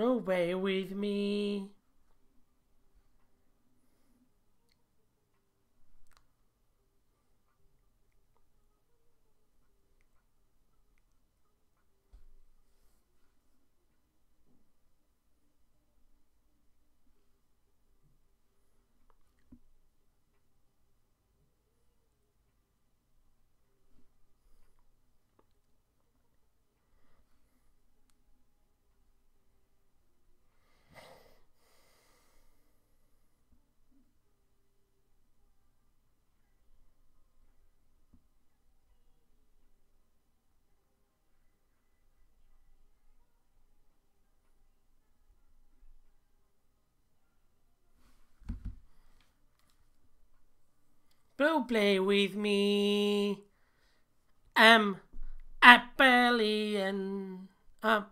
away with me. Blue play with me. I'm Appalachian. Uh.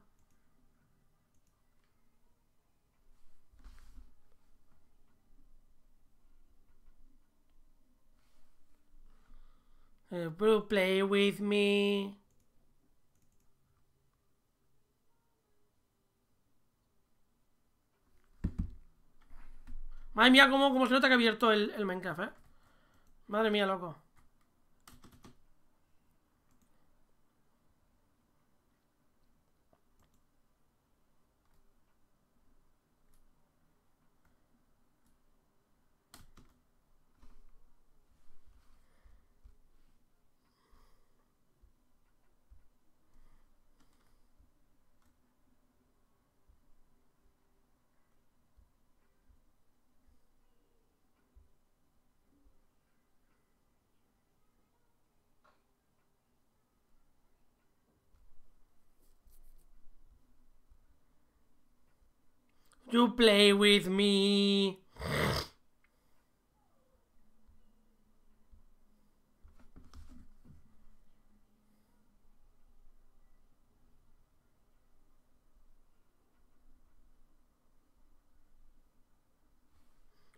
Ah. Blue eh, play with me. Madre mía, cómo, cómo se nota que ha abierto el, el Minecraft, ¿eh? Madre mía, loco. to play with me.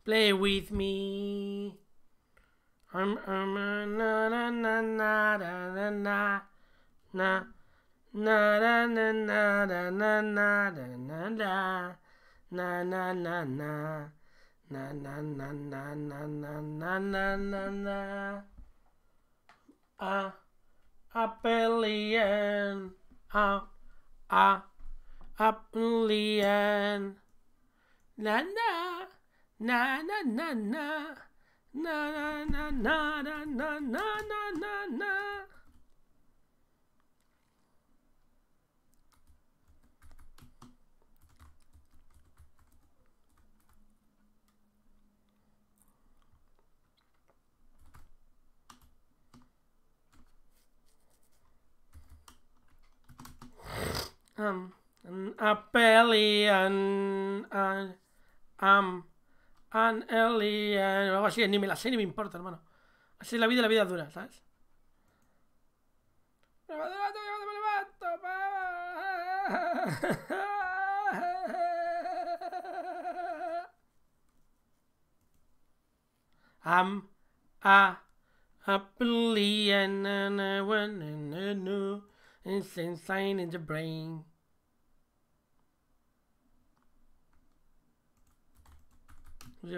play with me. Um, um, na na na na na na na na na na na na na na na na na na na na na na na na na na na na na na na a Apelian a a Apelian na na na na na na na na na na na na na na na am a an, an, um, an alien a algo ni me la sé ni me importa, hermano. Así la vida la vida dura, ¿sabes? Me a happily and I went and knew insane in the brain. Pues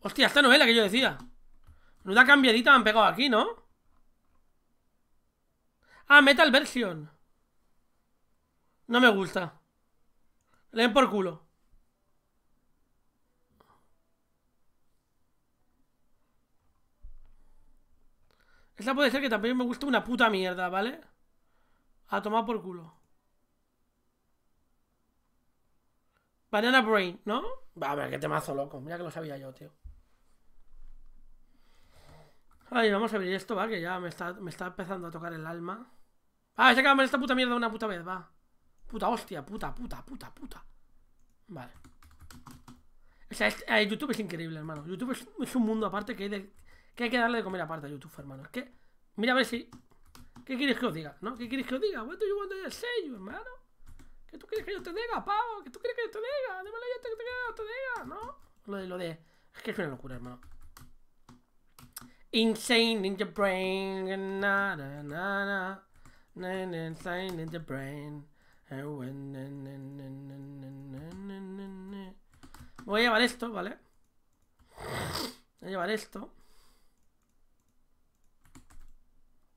Hostia, esta novela que yo decía. Menuda cambiadita me han pegado aquí, ¿no? Ah, Metal Version. No me gusta. Leen por culo. Esa puede ser que también me guste una puta mierda, ¿vale? A tomar por culo. Banana Brain, ¿no? Va, a ver, qué temazo, loco. Mira que lo sabía yo, tío. Ay, vamos a abrir esto, va, que ya me está, empezando a tocar el alma. Ah, se acaba esta puta mierda una puta vez, va. Puta hostia, puta, puta, puta, puta. Vale. O sea, eh, YouTube es increíble, hermano. YouTube es, es un mundo aparte que hay de que hay que darle de comer aparte a YouTube, hermano. Es que, mira a ver si... ¿Qué quieres que os diga? ¿No? ¿Qué quieres que os diga? What do you want to say, hermano? ¿Qué tú quieres que yo te diga, pavo? ¿Qué tú quieres que yo te diga? Dímelo yo te, que te, te diga, ¿no? Lo de, lo de... Es que es una locura, hermano. Insane in your brain, na na na insane in your brain. Voy a llevar esto, ¿vale? Voy a llevar esto.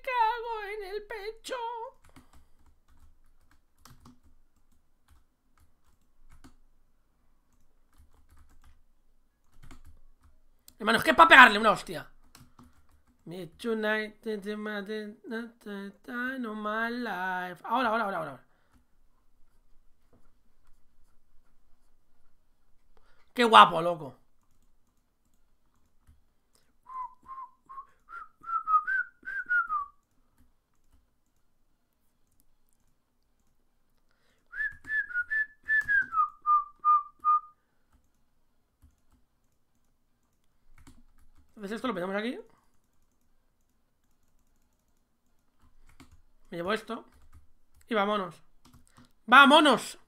cago en el pecho. Hermano, que es para pegarle una hostia. Ahora, ahora, ahora, ahora. Qué guapo, loco. Entonces esto lo metemos aquí. Me llevo esto. Y vámonos. ¡Vámonos!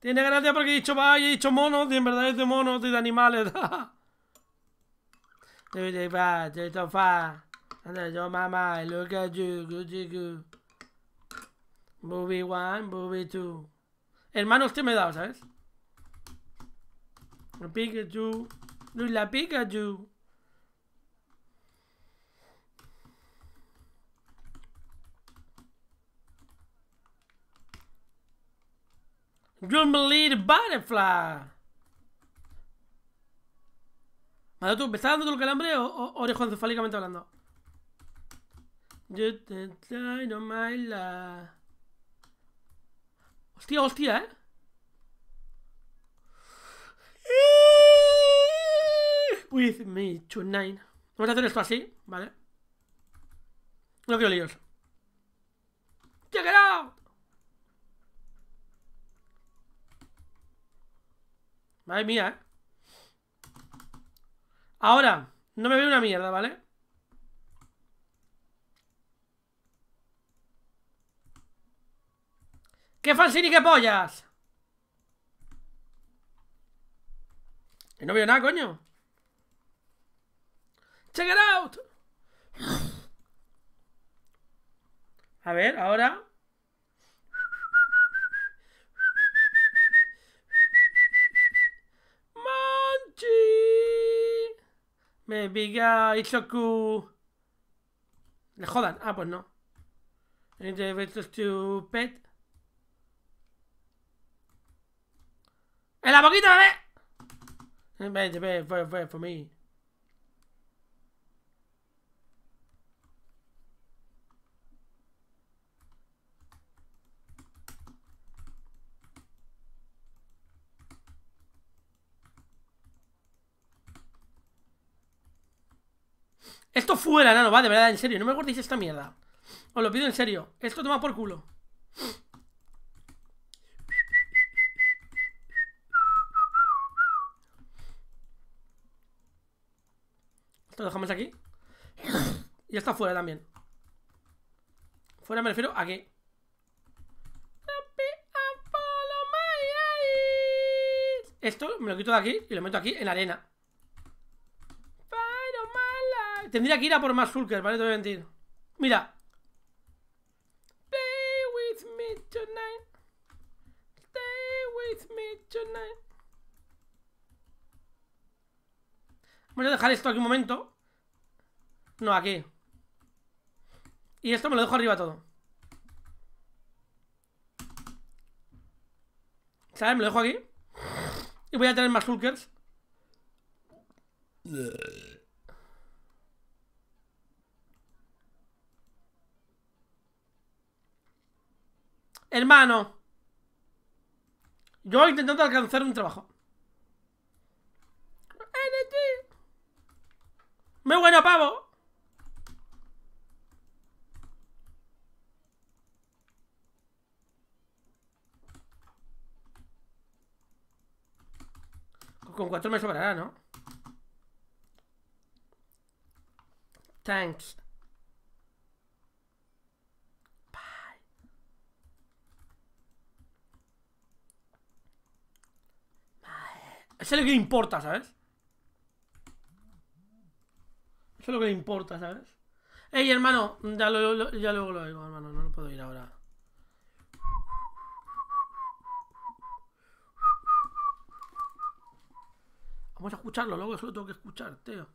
Tiene gracia porque he dicho va y he dicho monos. Y en verdad es de monos y de animales. yo mamá, look at you, good, Movie one movie two hermanos este ¿qué me he dado, ¿sabes? Pikachu. Luis la Pikachu. Jumbly the Butterfly. tú, ¿me estás dando el calambre o, o encefálicamente hablando? Yo traigo my la. Hostia, hostia, eh. With me tonight. Vamos a hacer esto así, ¿vale? No quiero líos. Check it Madre mía, ¿eh? Ahora, no me veo una mierda, ¿vale? ¡Qué fansini y qué pollas! Y no veo nada, coño. Check it out. A ver, ahora. Monchi. Me guy, Ichoku. Le jodan. Ah, pues no. to pet. ¡En la boquita, bebé! Vete, to fue, for, for, me. Esto fuera, nano, va, de verdad, en serio. No me guardéis esta mierda. Os lo pido en serio. Esto toma por culo. lo dejamos aquí. Y está fuera también. Fuera me refiero a que... Esto me lo quito de aquí y lo meto aquí en la arena. Tendría que ir a por más Sulker, ¿vale? Te voy a mentir. Mira. Stay with me tonight. Stay with me tonight. Voy a dejar esto aquí un momento No, aquí Y esto me lo dejo arriba todo ¿Sabes? Me lo dejo aquí Y voy a tener más hulkers Hermano Yo intentando alcanzar un trabajo ¡Muy bueno, pavo! Con cuatro me sobrará, ¿no? Thanks. Bye. es el que importa, ¿sabes? Eso es lo que le importa, ¿sabes? Ey, hermano, ya, luego lo digo, hermano, no lo puedo ir ahora. Vamos a escucharlo, luego solo tengo que escuchar, tío.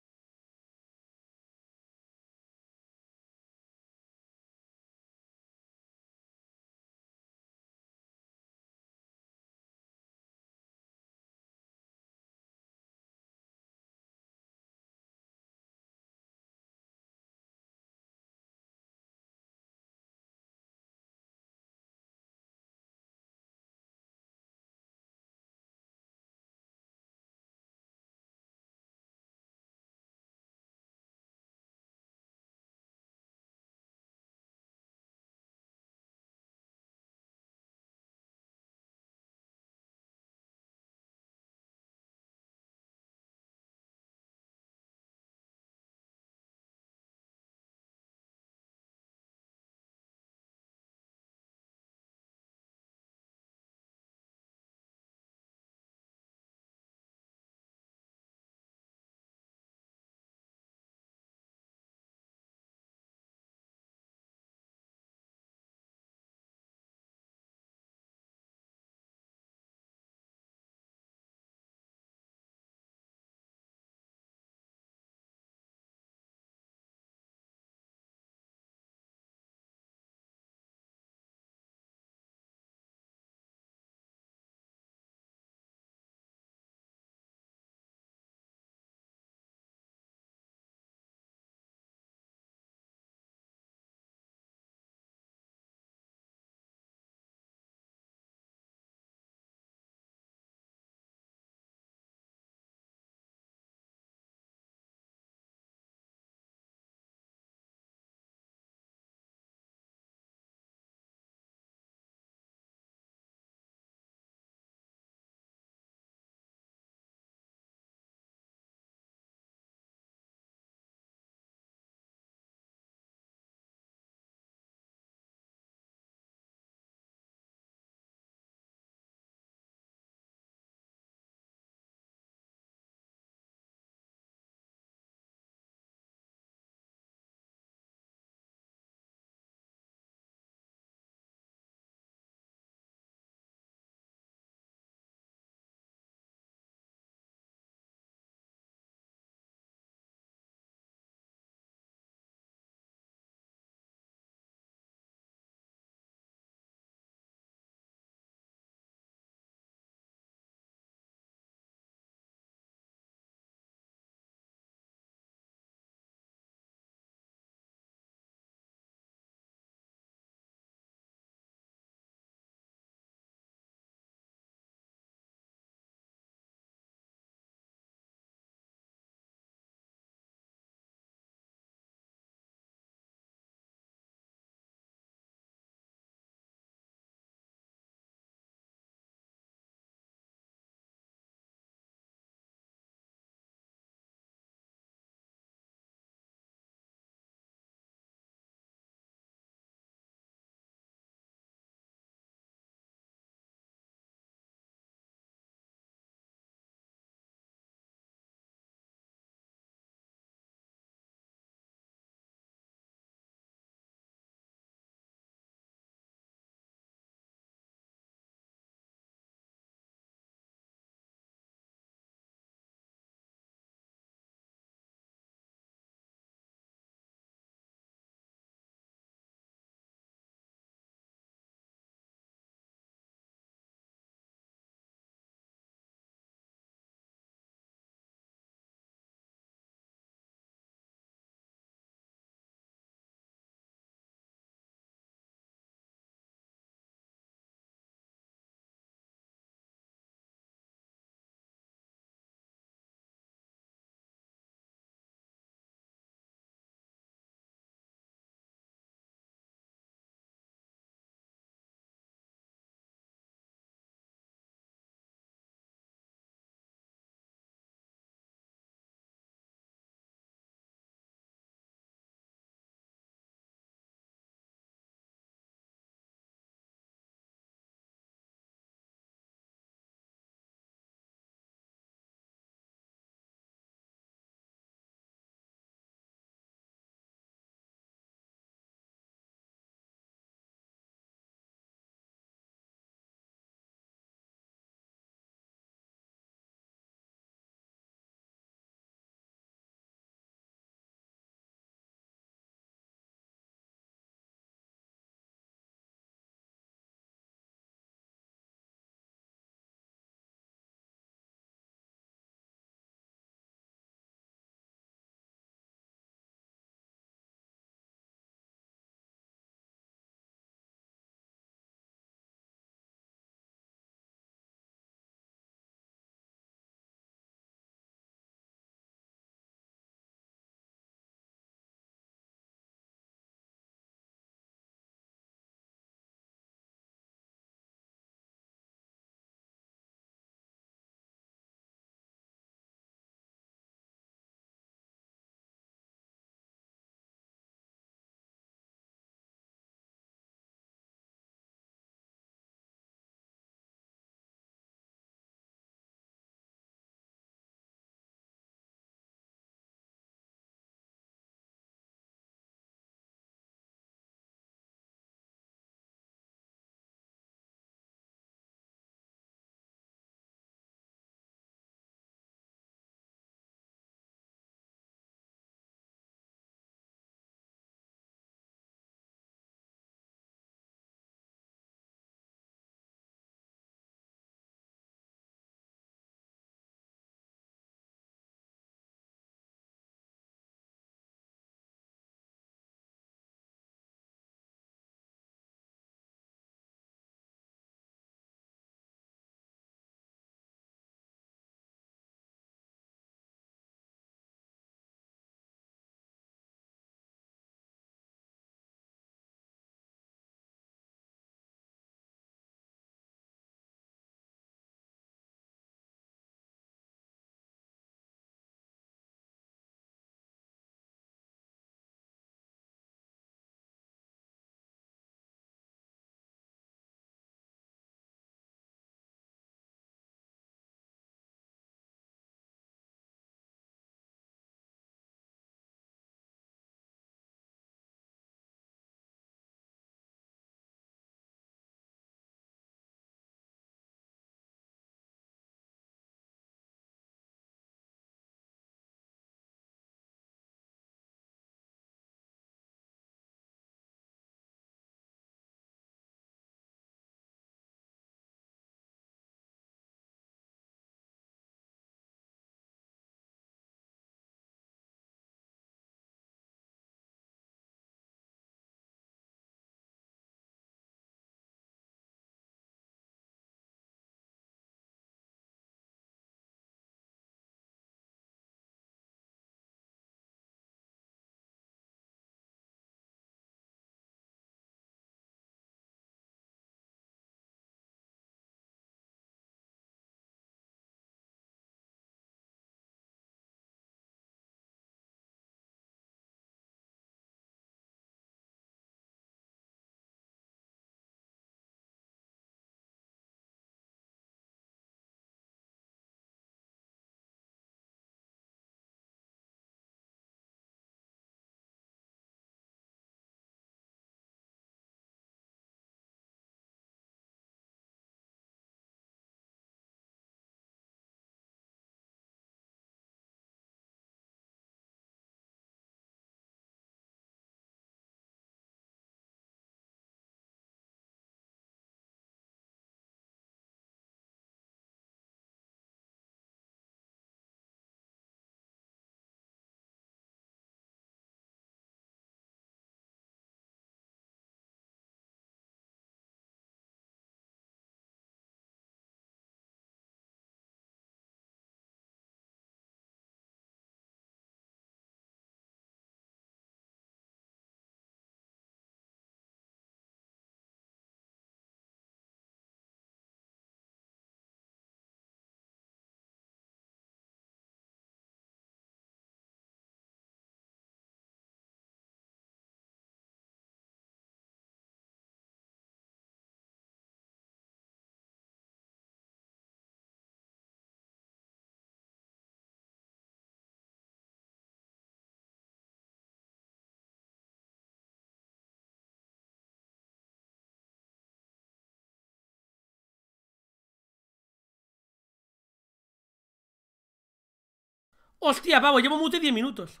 Hostia, pavo, llevo mute 10 minutos.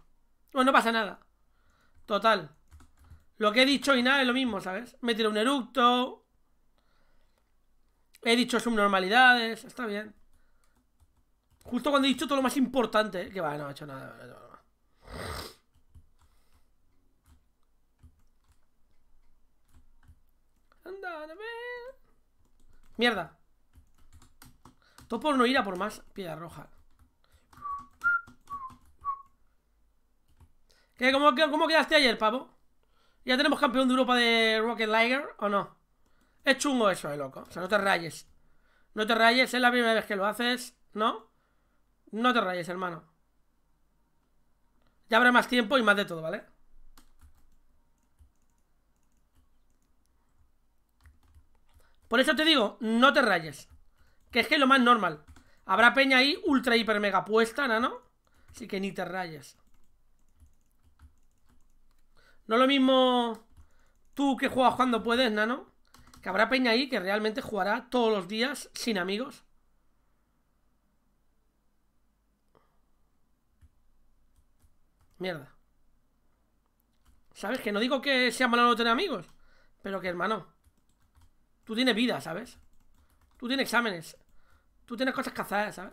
Bueno, no pasa nada. Total. Lo que he dicho y nada es lo mismo, ¿sabes? Me tiro un eructo. He dicho subnormalidades. Está bien. Justo cuando he dicho todo lo más importante. ¿eh? Que va, no ha he hecho nada. Mierda. Todo por no ir a por más piedra roja. cómo, cómo, quedaste ayer, pavo? ¿Ya tenemos campeón de Europa de Rocket Liger o no? Es chungo eso, eh, loco. O sea, no te rayes. No te rayes, es la primera vez que lo haces, ¿no? No te rayes, hermano. Ya habrá más tiempo y más de todo, ¿vale? Por eso te digo, no te rayes. Que es que es lo más normal. Habrá peña ahí ultra hiper mega puesta, ¿no? Así que ni te rayes. No es lo mismo tú que juegas cuando puedes, nano. Que habrá peña ahí que realmente jugará todos los días sin amigos. Mierda. ¿Sabes? Que no digo que sea malo no tener amigos. Pero que, hermano, tú tienes vida, ¿sabes? Tú tienes exámenes. Tú tienes cosas cazadas, ¿sabes?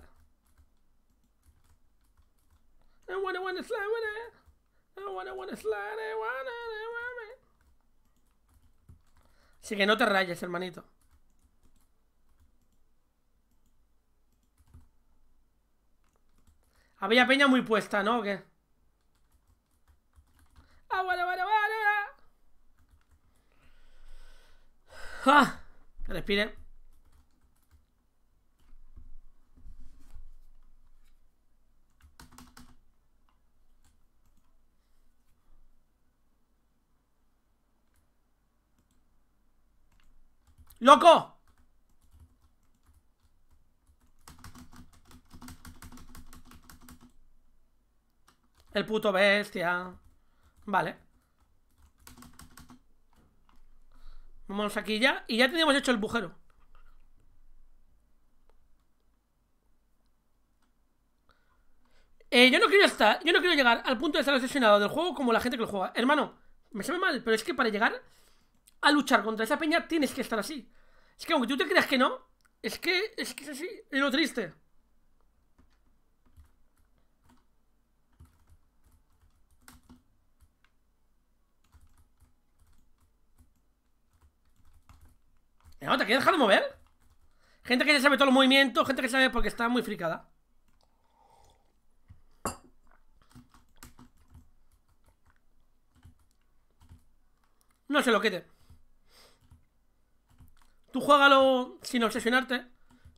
bueno, bueno, bueno, eh, eh, Así que no te rayes, hermanito. Había peña muy puesta, ¿no? ¿O qué? ¡Ah, bueno, bueno, bueno! ¡Ah! ah respire. ¡Loco! El puto bestia. Vale. Vamos aquí ya. Y ya tenemos hecho el bujero. Eh, yo no quiero estar. Yo no quiero llegar al punto de estar obsesionado del juego como la gente que lo juega. Hermano, me sabe mal, pero es que para llegar a luchar contra esa peña, tienes que estar así. Es que aunque tú te creas que no, es que es, que es así, es lo triste. No, ¿te quieres dejar de mover? Gente que ya sabe todos los movimientos, gente que sabe porque está muy fricada. No se lo quede. Tú juégalo sin obsesionarte.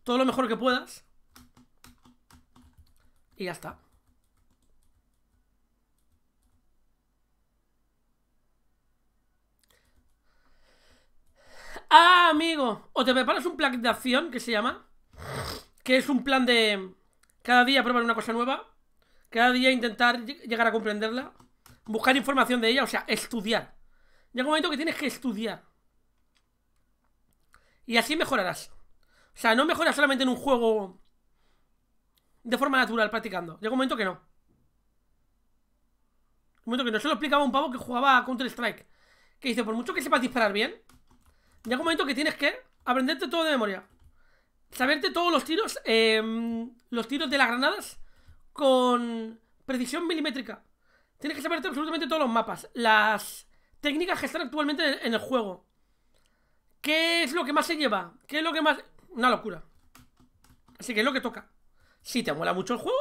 Todo lo mejor que puedas. Y ya está. Ah, amigo. O te preparas un plan de acción que se llama. Que es un plan de. Cada día probar una cosa nueva. Cada día intentar llegar a comprenderla. Buscar información de ella, o sea, estudiar. Llega un momento que tienes que estudiar. Y así mejorarás. O sea, no mejoras solamente en un juego de forma natural practicando. Llega un momento que no. Un momento que no. Se lo explicaba un pavo que jugaba Counter-Strike. Que dice, por mucho que sepas disparar bien, llega un momento que tienes que aprenderte todo de memoria. Saberte todos los tiros, em, los tiros de las granadas con precisión milimétrica. Tienes que saberte absolutamente todos los mapas, las técnicas que están actualmente en el juego. ¿Qué es lo que más se lleva? ¿Qué es lo que más...? Una locura. Así que es lo que toca. Si te mola mucho el juego,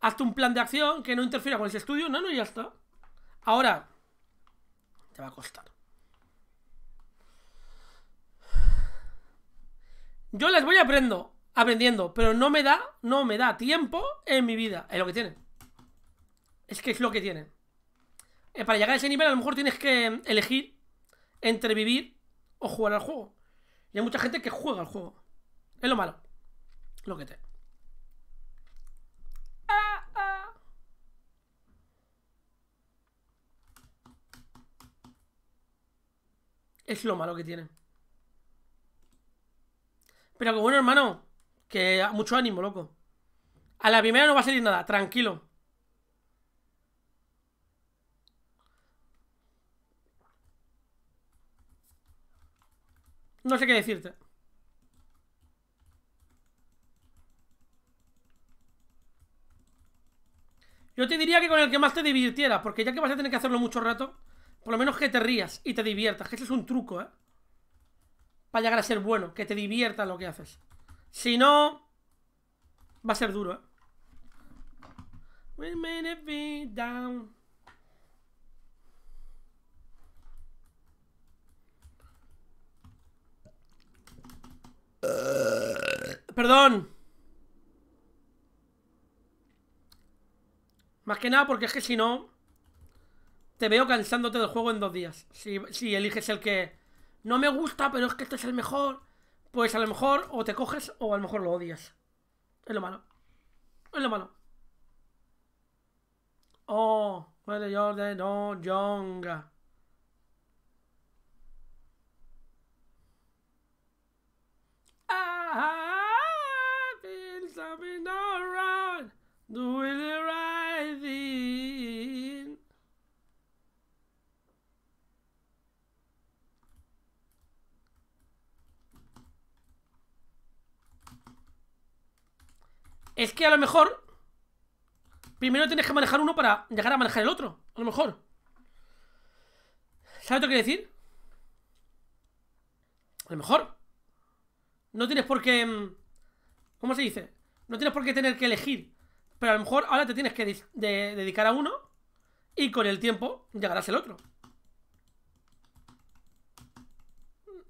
hazte un plan de acción que no interfiera con ese estudio. No, no, ya está. Ahora, te va a costar. Yo las voy aprendo, aprendiendo, pero no me da, no me da tiempo en mi vida. Es lo que tienen. Es que es lo que tienen. Eh, para llegar a ese nivel a lo mejor tienes que elegir entre vivir o jugar al juego. Y hay mucha gente que juega al juego. Es lo malo. Lo que te. Es lo malo que tiene. Pero que bueno, hermano. Que mucho ánimo, loco. A la primera no va a salir nada, tranquilo. No sé qué decirte. Yo te diría que con el que más te divirtieras, porque ya que vas a tener que hacerlo mucho rato, por lo menos que te rías y te diviertas, que ese es un truco, ¿eh? Para llegar a ser bueno, que te divierta lo que haces. Si no, va a ser duro, ¿eh? We down. perdón. Más que nada porque es que si no... Te veo cansándote del juego en dos días. Si, eliges el que... No me gusta, pero es que este es el mejor. Pues a lo mejor o te coges o a lo mejor lo odias. Es lo malo. Es lo malo. Oh, yo de no, oh, Jonga. Es que a lo mejor primero tienes que manejar uno para llegar a manejar el otro, a lo mejor. ¿Sabes lo que quiero decir? A lo mejor. No tienes por qué... Mm, ¿Cómo se dice? No tienes por qué tener que elegir. Pero a lo mejor ahora te tienes que dedicar a uno y con el tiempo llegarás el otro.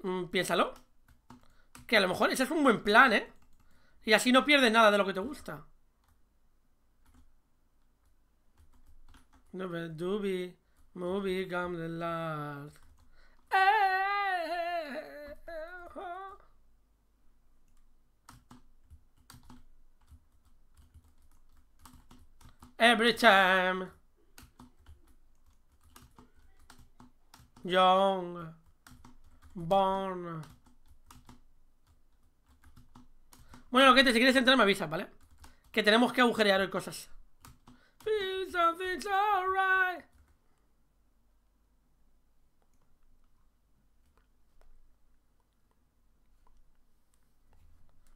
Mm, mm, piénsalo. Que a lo mejor ese es un buen plan, ¿eh? Y así no pierdes nada de lo que te gusta. No movie, the Every time. Young. Born. Bueno, te si quieres entrar me avisas, ¿vale? Que tenemos que agujerear hoy cosas.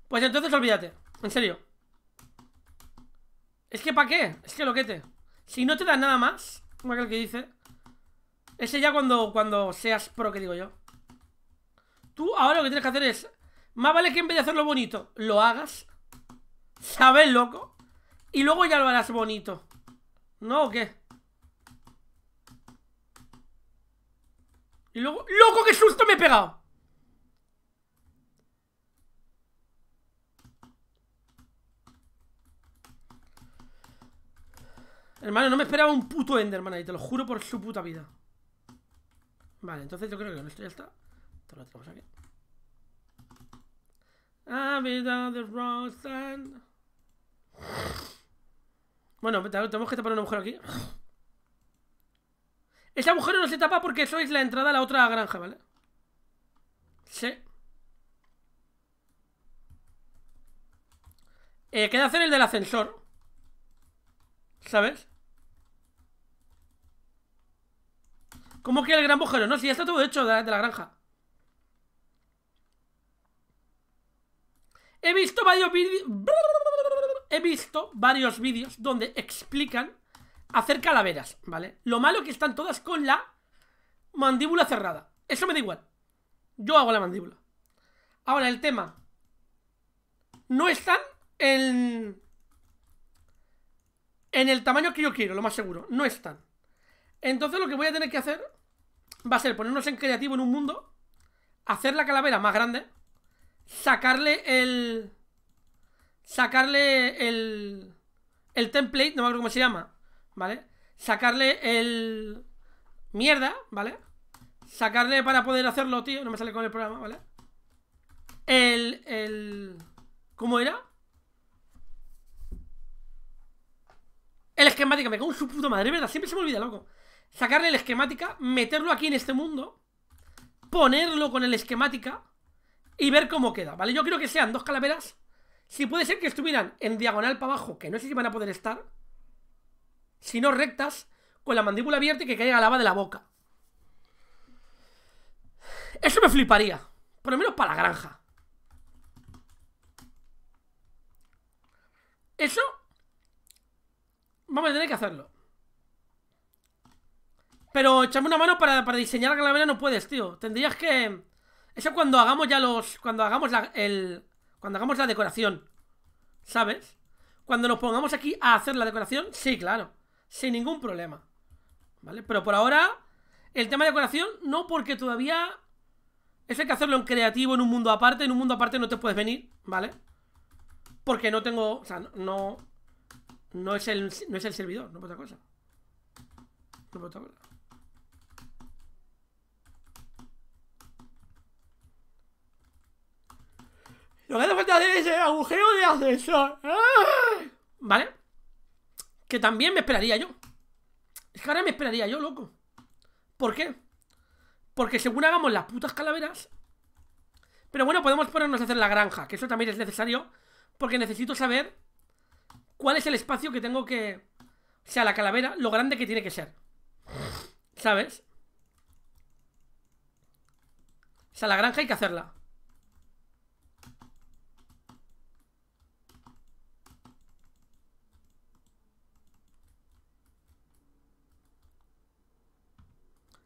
Pues entonces olvídate, en serio. Es que ¿para qué? Es que loquete. Si no te da nada más, como aquel que dice. Ese ya cuando, cuando seas pro, que digo yo. Tú ahora lo que tienes que hacer es. Más vale que en vez de hacerlo bonito, lo hagas. ¿Sabes, loco? Y luego ya lo harás bonito. ¿No o qué? Y luego. ¡Loco, qué susto me he pegado! Hermano, no me esperaba un puto Enderman ahí, te lo juro por su puta vida. Vale, entonces yo creo que con esto ya está. lo tenemos aquí. Bueno, tenemos que tapar un agujero aquí. esa agujero no se tapa porque sois la entrada a la otra granja, ¿vale? Sí. Eh, queda hacer el del ascensor. ¿Sabes? ¿Cómo que el gran bujero? No, si ya está todo hecho de, la granja. He visto varios vídeos. He visto varios vídeos donde explican hacer calaveras, ¿vale? Lo malo que están todas con la mandíbula cerrada. Eso me da igual. Yo hago la mandíbula. Ahora, el tema. No están en. En el tamaño que yo quiero, lo más seguro. No están. Entonces lo que voy a tener que hacer va a ser ponernos en creativo en un mundo, hacer la calavera más grande, sacarle el... Sacarle el... El template, no me acuerdo cómo se llama, ¿vale? Sacarle el... Mierda, ¿vale? Sacarle para poder hacerlo, tío, no me sale con el programa, ¿vale? El... el... ¿Cómo era? El esquemático, me cago en su puta madre, ¿verdad? Siempre se me olvida, loco sacarle la esquemática, meterlo aquí en este mundo, ponerlo con el esquemática y ver cómo queda, ¿vale? Yo creo que sean dos calaveras. Si puede ser que estuvieran en diagonal para abajo, que no sé si van a poder estar, sino rectas, con la mandíbula abierta y que caiga la lava de la boca. Eso me fliparía. Por lo menos para la granja. Eso... Vamos a tener que hacerlo. Pero echarme una mano para, para diseñar la calavera no puedes, tío. Tendrías que... Eso cuando hagamos ya los... Cuando hagamos la, el... Cuando hagamos la decoración. ¿Sabes? Cuando nos pongamos aquí a hacer la decoración, sí, claro. Sin ningún problema. ¿Vale? Pero por ahora... El tema de decoración, no porque todavía... Eso hay que hacerlo en creativo, en un mundo aparte. En un mundo aparte no te puedes venir, ¿vale? Porque no tengo... O sea, no... No es el, no es el servidor, no es otra cosa. No es otra cosa. Lo que hace falta es agujero de ascensor. ¡Ah! ¿Vale? Que también me esperaría yo. Es que ahora me esperaría yo, loco. ¿Por qué? Porque según hagamos las putas calaveras... Pero bueno, podemos ponernos a hacer la granja, que eso también es necesario, porque necesito saber cuál es el espacio que tengo que... O sea, la calavera, lo grande que tiene que ser. ¿Sabes? O sea, la granja hay que hacerla.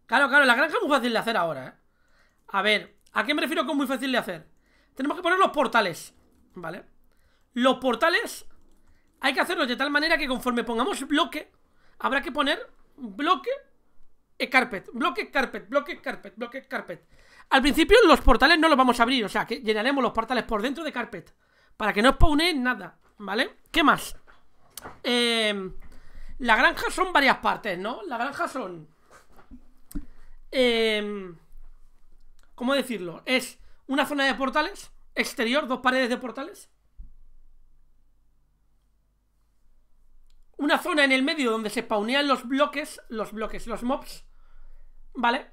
Claro, claro, la granja es muy fácil de hacer ahora, ¿eh? A ver, ¿a qué me refiero con muy fácil de hacer? Tenemos que poner los portales, ¿vale? Los portales hay que hacerlos de tal manera que conforme pongamos bloque, habrá que poner bloque Y e carpet, bloque carpet, bloque carpet, bloque carpet. Al principio los portales no los vamos a abrir, o sea que llenaremos los portales por dentro de carpet, para que no spawne nada, ¿vale? ¿Qué más? Eh, la granja son varias partes, ¿no? La granja son Em, ¿Cómo decirlo? Es una zona de portales, exterior, dos paredes de portales. Una zona en el medio donde se spawnean los bloques, los bloques, los mobs. ¿Vale?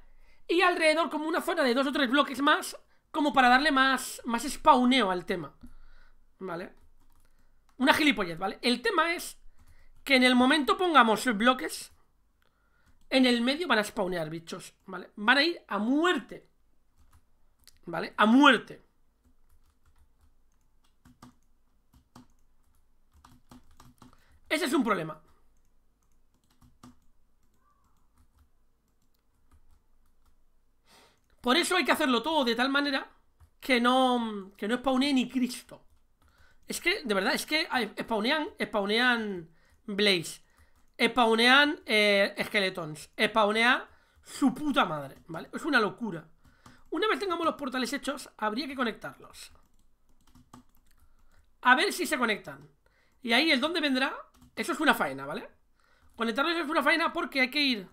Y alrededor como una zona de dos o tres bloques más, como para darle más, más spawneo al tema. ¿Vale? Una gilipollez, ¿vale? El tema es que en el momento pongamos bloques en el medio van a spawnear bichos, ¿vale? Van a ir a muerte. ¿Vale? A muerte. Ese es un problema. Por eso hay que hacerlo todo de tal manera que no, que no spawnee ni Cristo. Es que, de verdad, es que spawnean, spawnean Blaze spawnean eh, esqueletons, su puta madre, ¿vale? Es una locura. Una vez tengamos los portales hechos, habría que conectarlos. A ver si se conectan. Y ahí es donde vendrá, eso es una faena, ¿vale? Conectarlos es una faena porque hay que ir...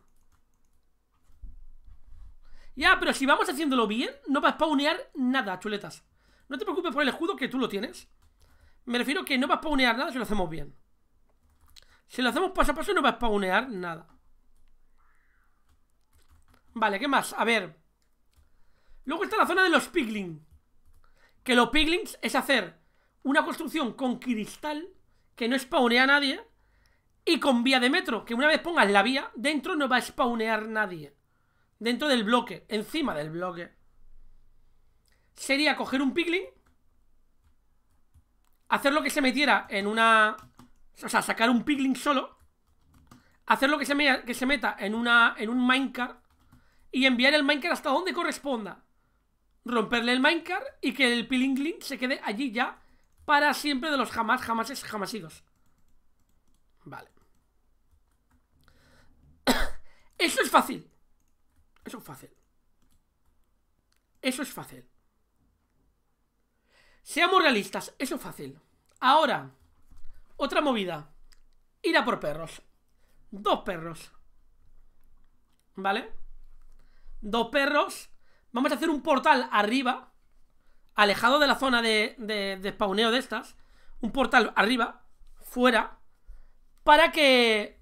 Ya, pero si vamos haciéndolo bien, no va a spawnear nada, chuletas. No te preocupes por el escudo que tú lo tienes. Me refiero que no va a spawnear nada si lo hacemos bien. Si lo hacemos paso a paso no va a spawnear nada. Vale, ¿qué más? A ver. Luego está la zona de los piglins. Que los piglins es hacer una construcción con cristal que no spawnea a nadie y con vía de metro, que una vez pongas la vía, dentro no va a spawnear nadie. Dentro del bloque, encima del bloque. Sería coger un piglin, hacer lo que se metiera en una o sea, sacar un pigling solo, Hacer que se, que se meta en, una, en un minecart y enviar el minecart hasta donde corresponda. Romperle el minecart y que el link se quede allí ya para siempre de los jamás, jamás Idos Vale. Eso es fácil. Eso es fácil. Eso es fácil. Seamos realistas, eso es fácil. Ahora, otra movida. Ir a por perros. Dos perros. ¿Vale? Dos perros. Vamos a hacer un portal arriba. Alejado de la zona de, de, de estas. Un portal arriba. Fuera. Para que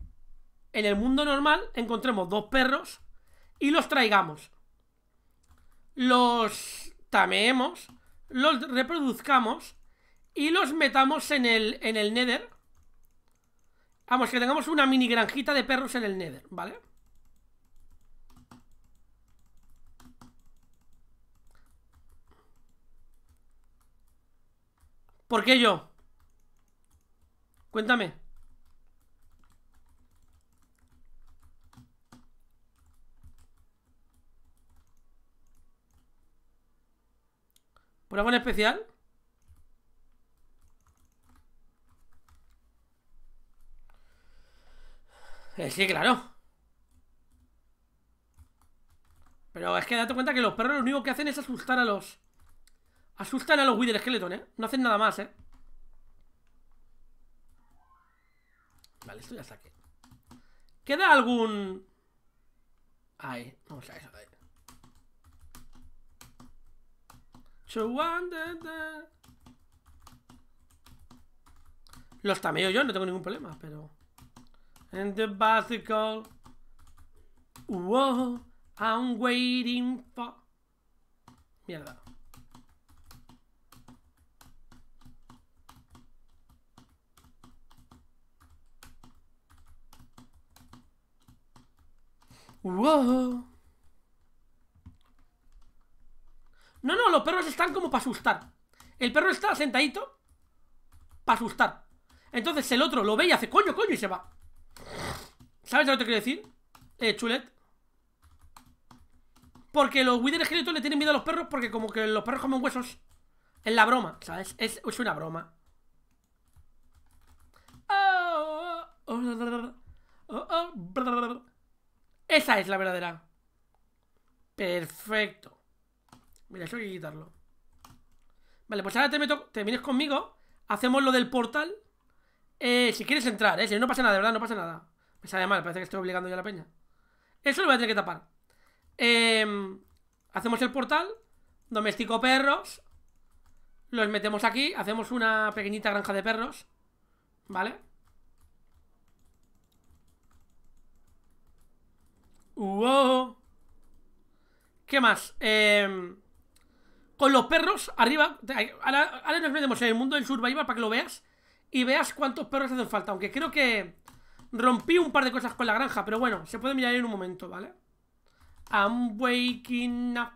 en el mundo normal encontremos dos perros y los traigamos. Los tameemos, los reproduzcamos y los metamos en el, en el Nether. Vamos, que tengamos una mini granjita de perros en el Nether, ¿vale? ¿Por qué yo? Cuéntame. ¿Por algo en especial? Eh, sí, claro. Pero es que date cuenta que los perros lo único que hacen es asustar a los... Asustan a los Wither Skeleton, ¿eh? No hacen nada más, ¿eh? Vale, esto ya está aquí. ¿Queda algún...? Ahí, vamos a eso Los tameo yo, no tengo ningún problema, pero and the bicycle. Whoa, I'm waiting for. Mierda. Wow. No, no, los perros están como para asustar. El perro está sentadito para asustar. Entonces el otro lo ve y hace coño, coño y se va. ¿Sabes lo que te quiero decir? Eh, Chulet. Porque los Wither Esqueletos le tienen miedo a los perros porque como que los perros comen huesos. Es la broma, ¿sabes? Es, es una broma. Esa es la verdadera. Perfecto. Mira, eso hay que quitarlo. Vale, pues ahora te, meto, te vienes conmigo. Hacemos lo del portal. Eh, si quieres entrar, eh. Si no pasa nada, de verdad, no pasa nada. Me sale mal, parece que estoy obligando yo a la peña. Eso lo voy a tener que tapar. Em, hacemos el portal. doméstico perros. Los metemos aquí. Hacemos una pequeñita granja de perros. ¿Vale? ¡Wow! ¿Qué más? Em, con los perros, arriba. Ahora, ahora nos metemos en el mundo del survival para que lo veas. Y veas cuántos perros hacen falta. Aunque creo que Rompí un par de cosas con la granja, pero bueno, se puede mirar en un momento, ¿vale? I'm waking up.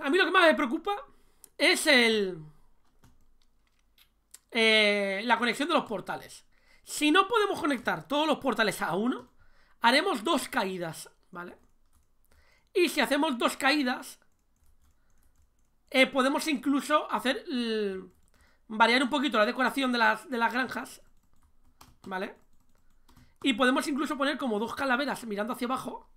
A mí lo que más me preocupa es el... Eh, la conexión de los portales. Si no podemos conectar todos los portales a uno, haremos dos caídas, ¿vale? Y si hacemos dos caídas, eh, podemos incluso hacer... variar un poquito la decoración de las, granjas. ¿Vale? Y podemos incluso poner como dos calaveras mirando hacia abajo.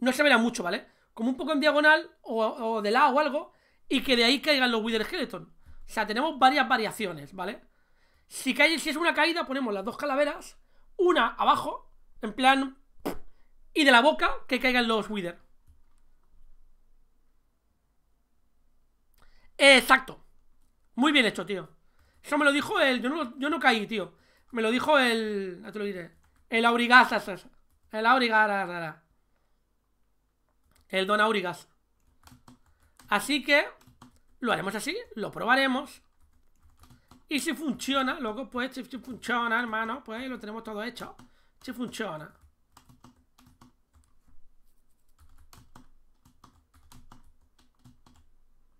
No se verá mucho, ¿vale? Como un poco en diagonal o, de lado o algo. Y que de ahí caigan los Wither Skeleton. O sea, tenemos varias variaciones, ¿vale? Si, cae, si es una caída, ponemos las dos calaveras. Una abajo, en plan... Y de la boca, que caigan los Wither. Exacto. Muy bien hecho, tío. Eso me lo dijo el. Yo no, caí, tío. Me lo dijo el. No te lo diré. El Aurigas. El Aurigas. El Don Aurigas. Así que. Lo haremos así. Lo probaremos. Y si funciona, luego pues si, si funciona, hermano, pues lo tenemos todo hecho. Si funciona.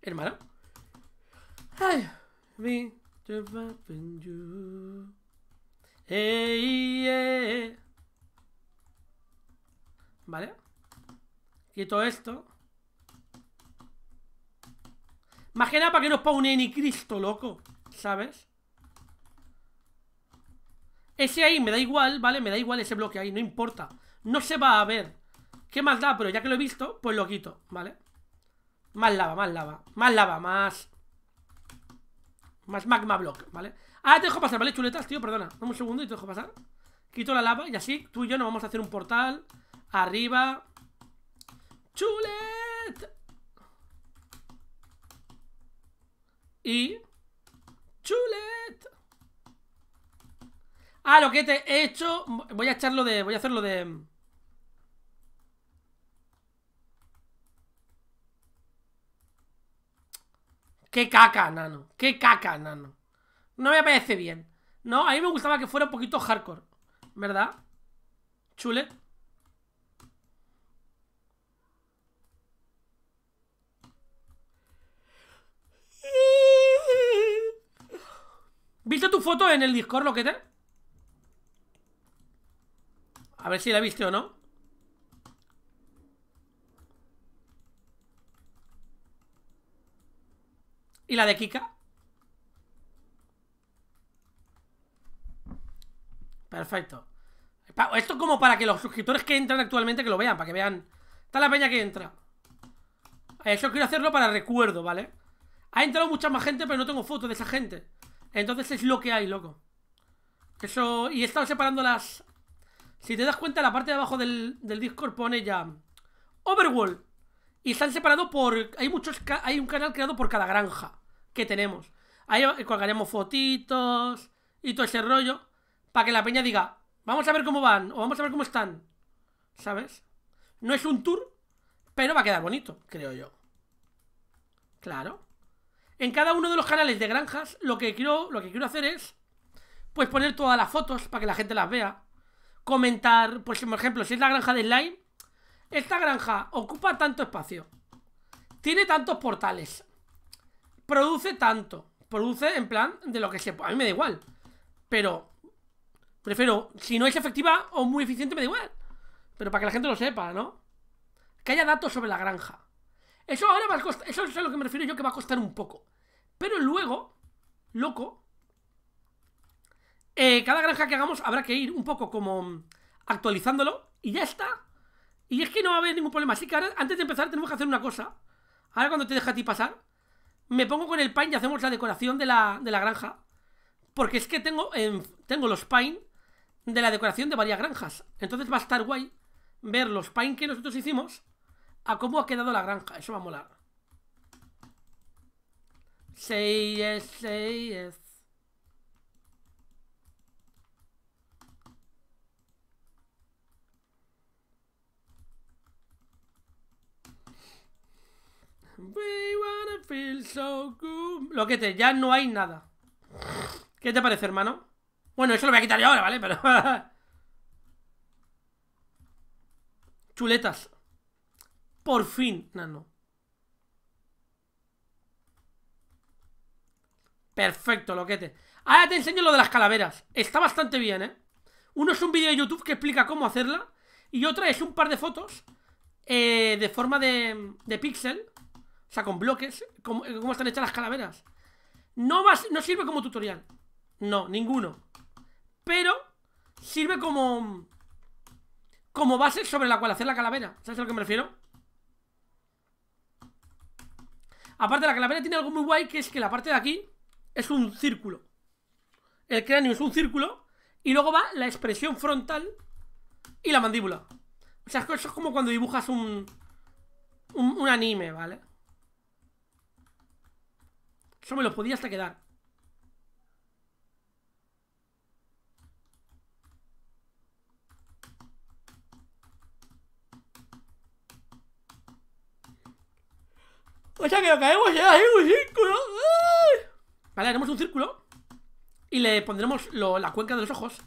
Hermano. Vale. Quito esto. Más que nada para que no ponga y Cristo, loco. ¿Sabes? Ese ahí me da igual, ¿vale? Me da igual ese bloque ahí, no importa. No se va a ver. ¿Qué más da? Pero ya que lo he visto, pues lo quito, ¿vale? Más lava, más lava. Más lava, más... Más magma block, ¿vale? Ah, te dejo pasar, ¿vale? Chuletas, tío, perdona. Dame un segundo y te dejo pasar. Quito la lava y así tú y yo nos vamos a hacer un portal. Arriba. Chulet. Y... Chulet. Ah, lo que te he hecho... Voy a echarlo de... Voy a hacerlo de... Qué caca, nano. Qué caca, nano. No me parece bien. No, a mí me gustaba que fuera un poquito hardcore. ¿Verdad? Chule. ¿Viste tu foto en el Discord, lo te? A ver si la viste o no. ¿Y la de Kika? Perfecto. Esto como para que los suscriptores que entran actualmente que lo vean, para que vean. Está la peña que entra. Eso quiero hacerlo para recuerdo, ¿vale? Ha entrado mucha más gente, pero no tengo fotos de esa gente. Entonces es lo que hay, loco. Eso. Y he estado separando las. Si te das cuenta, la parte de abajo del, del Discord pone ya. Overworld. Y están separados por. Hay muchos. Hay un canal creado por cada granja que tenemos. Ahí colgaremos fotitos y todo ese rollo para que la peña diga, vamos a ver cómo van o vamos a ver cómo están. ¿Sabes? No es un tour, pero va a quedar bonito, creo yo. Claro. En cada uno de los canales de granjas lo que quiero, lo que quiero hacer es pues poner todas las fotos para que la gente las vea. Comentar, pues por ejemplo, si es la granja de slime, esta granja ocupa tanto espacio. Tiene tantos portales produce tanto. Produce en plan de lo que se A mí me da igual. Pero prefiero, si no es efectiva o muy eficiente, me da igual. Pero para que la gente lo sepa, ¿no? Que haya datos sobre la granja. Eso ahora va a costar. Eso es a lo que me refiero yo que va a costar un poco. Pero luego, loco, eh, cada granja que hagamos habrá que ir un poco como actualizándolo y ya está. Y es que no va a haber ningún problema. Así que ahora, antes de empezar, tenemos que hacer una cosa. Ahora cuando te deja a ti pasar, me pongo con el pine y hacemos la decoración de la, de la granja. Porque es que tengo, tengo los pine de la decoración de varias granjas. Entonces va a estar guay ver los pine que nosotros hicimos a cómo ha quedado la granja. Eso va a molar. Say Loquete, Lo que te, ya no hay nada. ¿Qué te parece, hermano? Bueno, eso lo voy a quitar yo ahora, ¿vale? Pero. Chuletas. Por fin, nano. Perfecto, loquete. Ahora te enseño lo de las calaveras. Está bastante bien, ¿eh? Uno es un vídeo de YouTube que explica cómo hacerla. Y otra es un par de fotos eh, de forma de, de pixel o sea, con bloques. Eh, ¿Cómo, están hechas las calaveras? No, va, no sirve como tutorial. No, ninguno. Pero sirve como... Como base sobre la cual hacer la calavera. ¿Sabes a lo que me refiero? Aparte, la calavera tiene algo muy guay, que es que la parte de aquí es un círculo. El cráneo es un círculo y luego va la expresión frontal y la mandíbula. O sea, eso es como cuando dibujas un, un anime, ¿vale? Eso me lo podía hasta quedar. O sea que lo caemos ya, hay un círculo. Vale, haremos un círculo. Y le pondremos la cuenca de los ojos.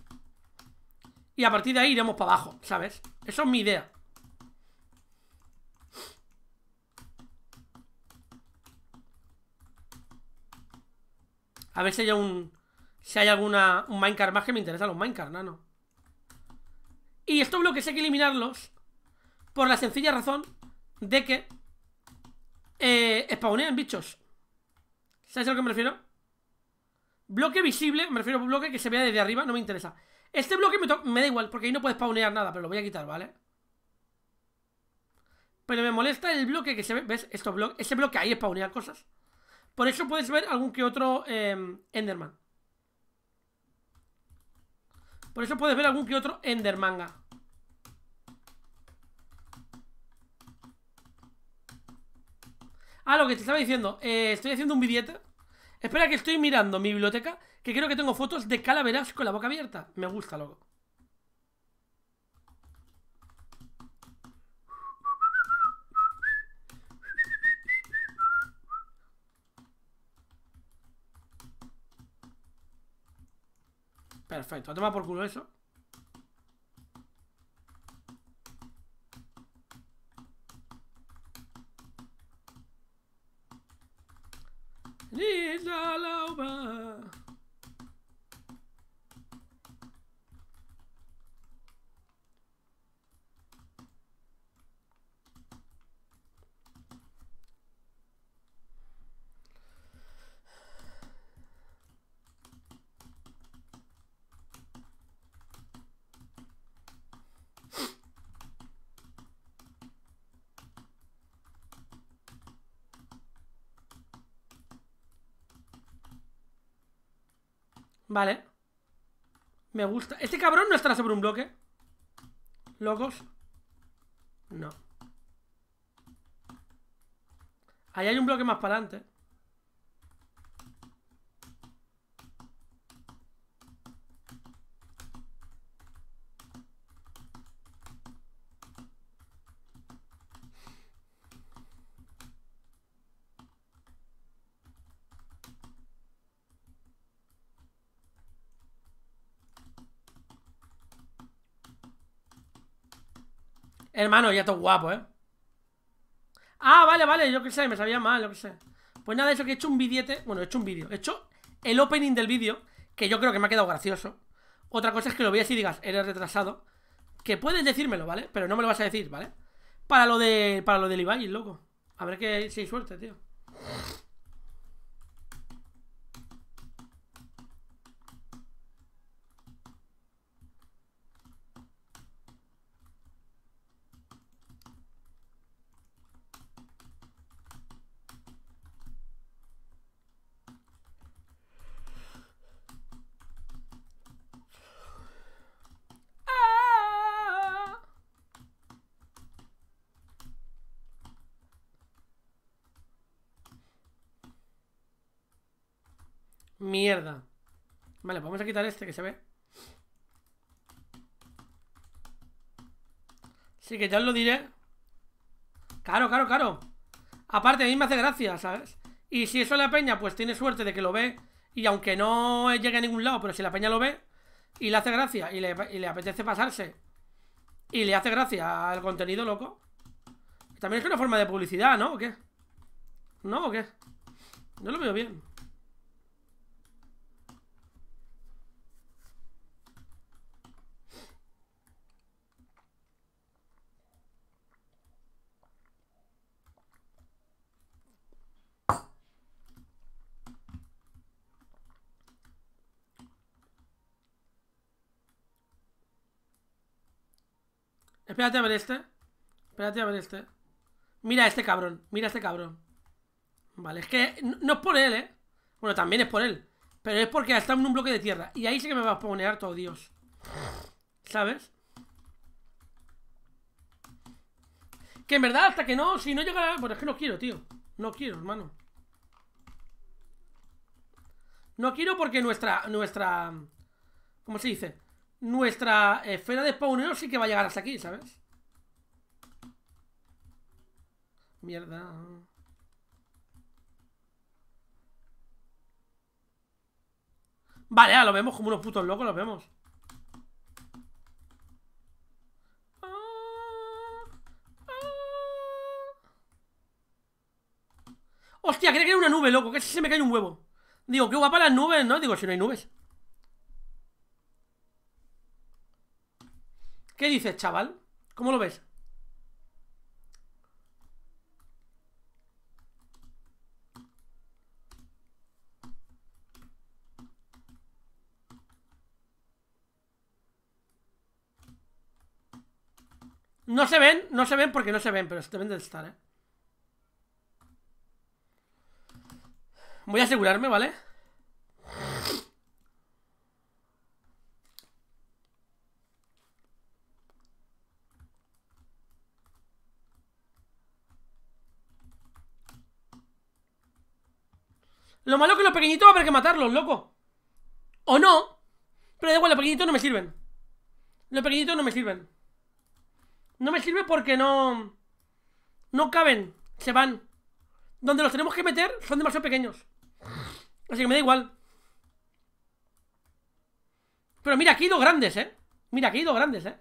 Y a partir de ahí iremos para abajo, ¿sabes? Eso es mi idea. A ver si hay un. Si hay alguna. Un más que me interesa los minecart, nano. Y estos bloques hay que eliminarlos. Por la sencilla razón de que. Eh, spawnean bichos. ¿Sabes a lo que me refiero? Bloque visible, me refiero a un bloque que se vea desde arriba, no me interesa. Este bloque me, da igual, porque ahí no puedes spawnear nada, pero lo voy a quitar, ¿vale? Pero me molesta el bloque que se ve. ¿Ves? Estos Ese bloque ahí spawnea cosas. Por eso puedes ver algún que otro em, Enderman. Por eso puedes ver algún que otro Endermanga. Ah, lo que te estaba diciendo. Eh, estoy haciendo un billete. Espera que estoy mirando mi biblioteca, que creo que tengo fotos de calaveras con la boca abierta. Me gusta, loco. Perfecto, a tomar por culo eso. la Vale. Me gusta. Este cabrón no estará sobre un bloque. Locos. No. Ahí hay un bloque más para adelante. Hermano, ya todo guapo, ¿eh? Ah, vale, vale, yo qué sé, me sabía mal, yo qué sé. Pues nada, eso que he hecho un billete. Bueno, he hecho un vídeo. He hecho el opening del vídeo, que yo creo que me ha quedado gracioso. Otra cosa es que lo veas y digas, eres retrasado. Que puedes decírmelo, ¿vale? Pero no me lo vas a decir, ¿vale? Para lo de. Para lo del Ibai, loco. A ver que si hay suerte, tío. mierda. Vale, vamos a quitar este que se ve. Sí, que ya os lo diré. Claro, claro, claro. Aparte, a mí me hace gracia, ¿sabes? Y si eso la peña, pues tiene suerte de que lo ve. Y aunque no llegue a ningún lado, pero si la peña lo ve y le hace gracia y le, y le apetece pasarse y le hace gracia al contenido, loco. También es una forma de publicidad, ¿no? ¿O qué? ¿No o qué? No lo veo bien. Espérate a ver este. Espérate a ver este. Mira este cabrón. Mira este cabrón. Vale, es que no, es por él, ¿eh? Bueno, también es por él. Pero es porque está en un bloque de tierra. Y ahí sí que me va a ponear todo Dios. ¿Sabes? Que en verdad, hasta que no, si no llega... Bueno, es que no quiero, tío. No quiero, hermano. No quiero porque nuestra... Nuestra... ¿Cómo se dice? nuestra eh, esfera de spawner sí que va a llegar hasta aquí, ¿sabes? Mierda. Vale, ya ah, lo vemos como unos putos locos, Lo vemos. Hostia, creo que era una nube, loco, que si se me cae un huevo. Digo, qué guapa las nubes, ¿no? Digo, si no hay nubes. ¿Qué dices, chaval? ¿Cómo lo ves? No se ven, no se ven porque no se ven, pero se deben de estar, ¿eh? Voy a asegurarme, ¿vale? vale que matarlos, loco. O no. Pero da igual, los pequeñitos no me sirven. Los pequeñitos no me sirven. No me sirve porque no... No caben. Se van. Donde los tenemos que meter son demasiado pequeños. Así que me da igual. Pero mira, aquí hay dos grandes, ¿eh? Mira, aquí hay dos grandes, ¿eh?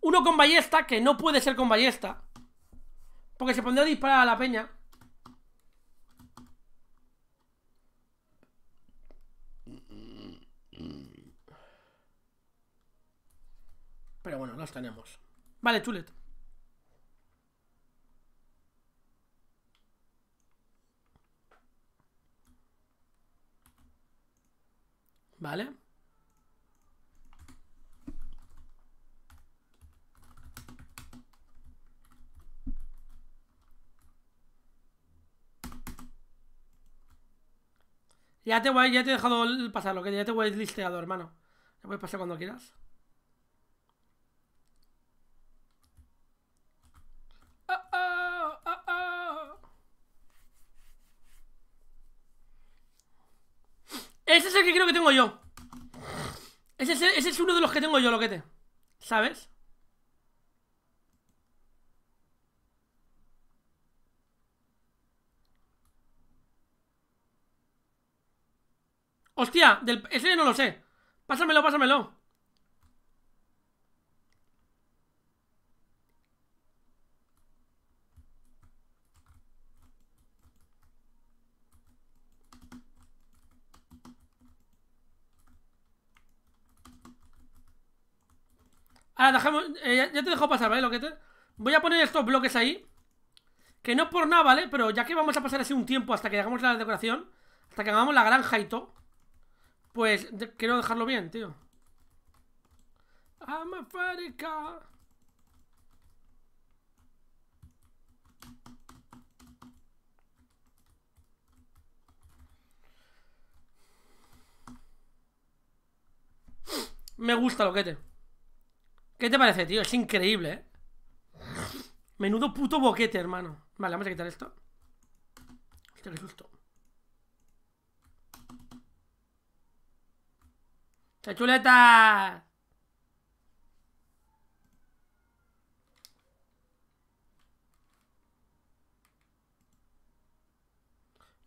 Uno con ballesta, que no puede ser con ballesta. Porque se pondrá a disparar a la peña. Pero bueno, los tenemos. Vale, Chulet. Vale. Ya te, voy, ya te he dejado lo que ya te voy a listeado, hermano. voy puedes pasar cuando quieras. oh, Ese es el que creo que tengo yo. Ese es, ese es uno de los que tengo yo, loquete. ¿Sabes? Hostia, del, ese no lo sé. Pásamelo, pásamelo. Ahora dejamos. Eh, ya, te dejo pasar, ¿vale? Lo que Voy a poner estos bloques ahí. Que no por nada, ¿vale? Pero ya que vamos a pasar así un tiempo hasta que hagamos la decoración, hasta que hagamos la granja y todo. Pues quiero dejarlo bien, tío. Me gusta lo que ¿Qué te parece, tío? Es increíble, ¿eh? Menudo puto boquete, hermano. Vale, vamos a quitar esto. Hostia, qué susto. chuleta!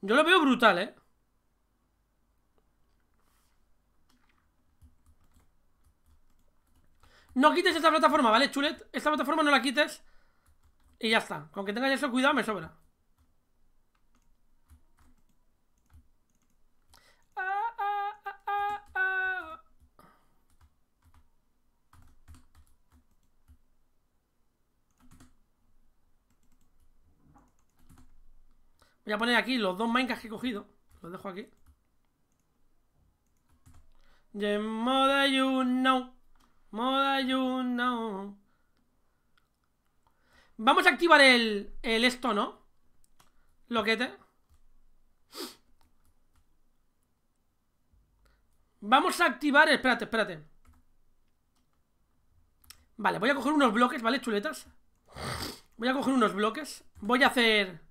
Yo lo veo brutal, ¿eh? No quites esta plataforma, ¿vale, Chulet? Esta plataforma no la quites Y ya está Con que tengas eso cuidado me sobra Voy a poner aquí los dos Minecraft que he cogido. Los dejo aquí. Yeah, moda you know. Vamos a activar el, el esto, ¿no? Loquete. Vamos a activar... Espérate, espérate. Vale, voy a coger unos bloques, ¿vale, chuletas? Voy a coger unos bloques. Voy a hacer...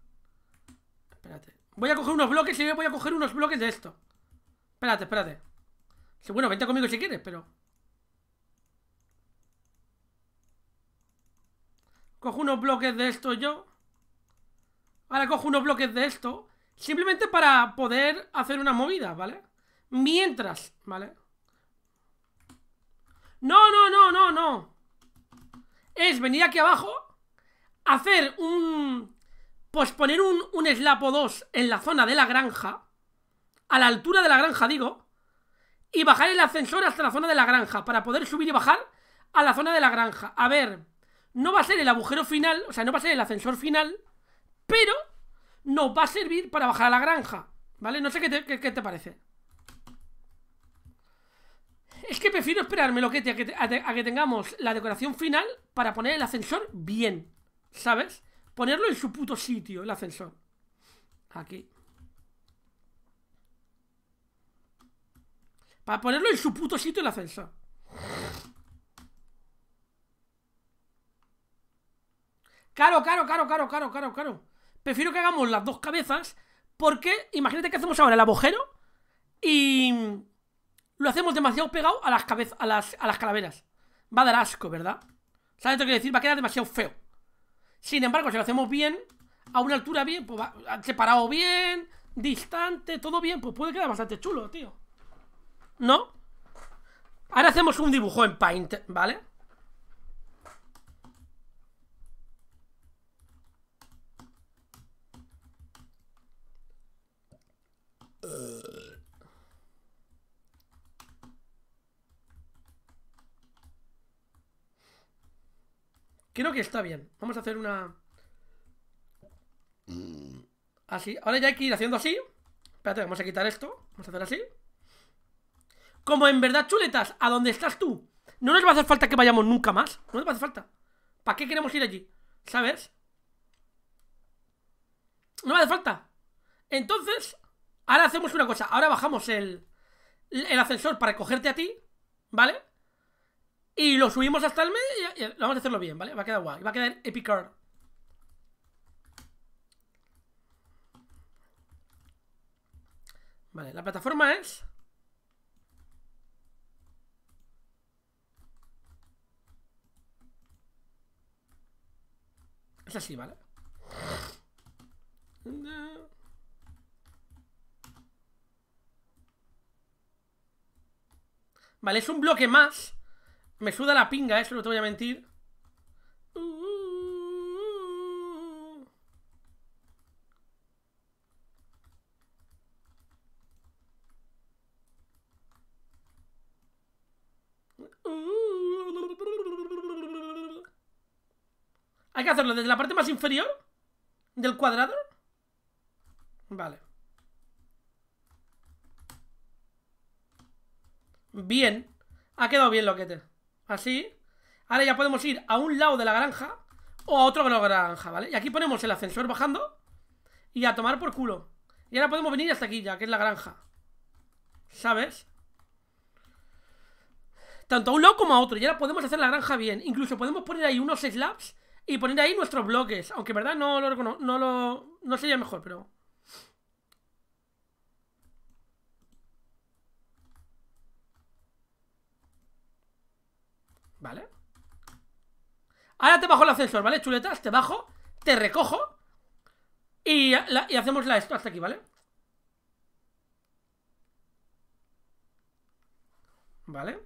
Voy a coger unos bloques y voy a coger unos bloques de esto. Espérate, espérate. Bueno, vente conmigo si quieres, pero... Cojo unos bloques de esto yo. Ahora cojo unos bloques de esto. Simplemente para poder hacer una movida, ¿vale? Mientras, ¿vale? No, no, no, no, no. Es venir aquí abajo, hacer un... Pues poner un, un eslapo 2 en la zona de la granja, a la altura de la granja digo, y bajar el ascensor hasta la zona de la granja, para poder subir y bajar a la zona de la granja. A ver, no va a ser el agujero final, o sea, no va a ser el ascensor final, pero nos va a servir para bajar a la granja, ¿vale? No sé qué te, qué, te parece. Es que prefiero esperarme lo que, que, a que tengamos la decoración final para poner el ascensor bien, ¿sabes? Ponerlo en su puto sitio, el ascensor. Aquí. Para ponerlo en su puto sitio, el ascensor. Caro, caro, caro, caro, caro, caro, Prefiero que hagamos las dos cabezas porque imagínate que hacemos ahora el agujero y lo hacemos demasiado pegado a las, cabezas, a las, a las calaveras. Va a dar asco, ¿verdad? ¿Sabes lo que quiero decir? Va a quedar demasiado feo. Sin embargo, si lo hacemos bien, a una altura bien, pues separado bien, distante, todo bien, pues puede quedar bastante chulo, tío. ¿No? Ahora hacemos un dibujo en Paint, ¿vale? Creo que está bien. Vamos a hacer una... Mm. Así. Ahora ya hay que ir haciendo así. Espérate, vamos a quitar esto. Vamos a hacer así. Como en verdad, chuletas, a donde estás tú, no nos va a hacer falta que vayamos nunca más. No nos va a hacer falta. ¿Para qué queremos ir allí? ¿Sabes? No me hace falta. Entonces, ahora hacemos una cosa. Ahora bajamos el, el ascensor para cogerte a ti, ¿vale? Y lo subimos hasta el medio. Y vamos a hacerlo bien, ¿vale? Va a quedar guay. Va a quedar epicard Vale, la plataforma es... Es así, ¿vale? Vale, es un bloque más me suda la pinga, eso no te voy a mentir. Hay que hacerlo desde la parte más inferior del cuadrado. Vale. Bien. Ha quedado bien, loquete. Así. Ahora ya podemos ir a un lado de la granja o a otro de la granja, ¿vale? Y aquí ponemos el ascensor bajando y a tomar por culo. Y ahora podemos venir hasta aquí ya, que es la granja. ¿Sabes? Tanto a un lado como a otro. Y ahora podemos hacer la granja bien. Incluso podemos poner ahí unos slabs y poner ahí nuestros bloques. Aunque verdad no lo, no, lo, no sería mejor, pero... ¿Vale? Ahora te bajo el ascensor, ¿vale, chuletas? Te bajo, te recojo y, hacemos la esto hasta aquí, ¿vale? ¿Vale?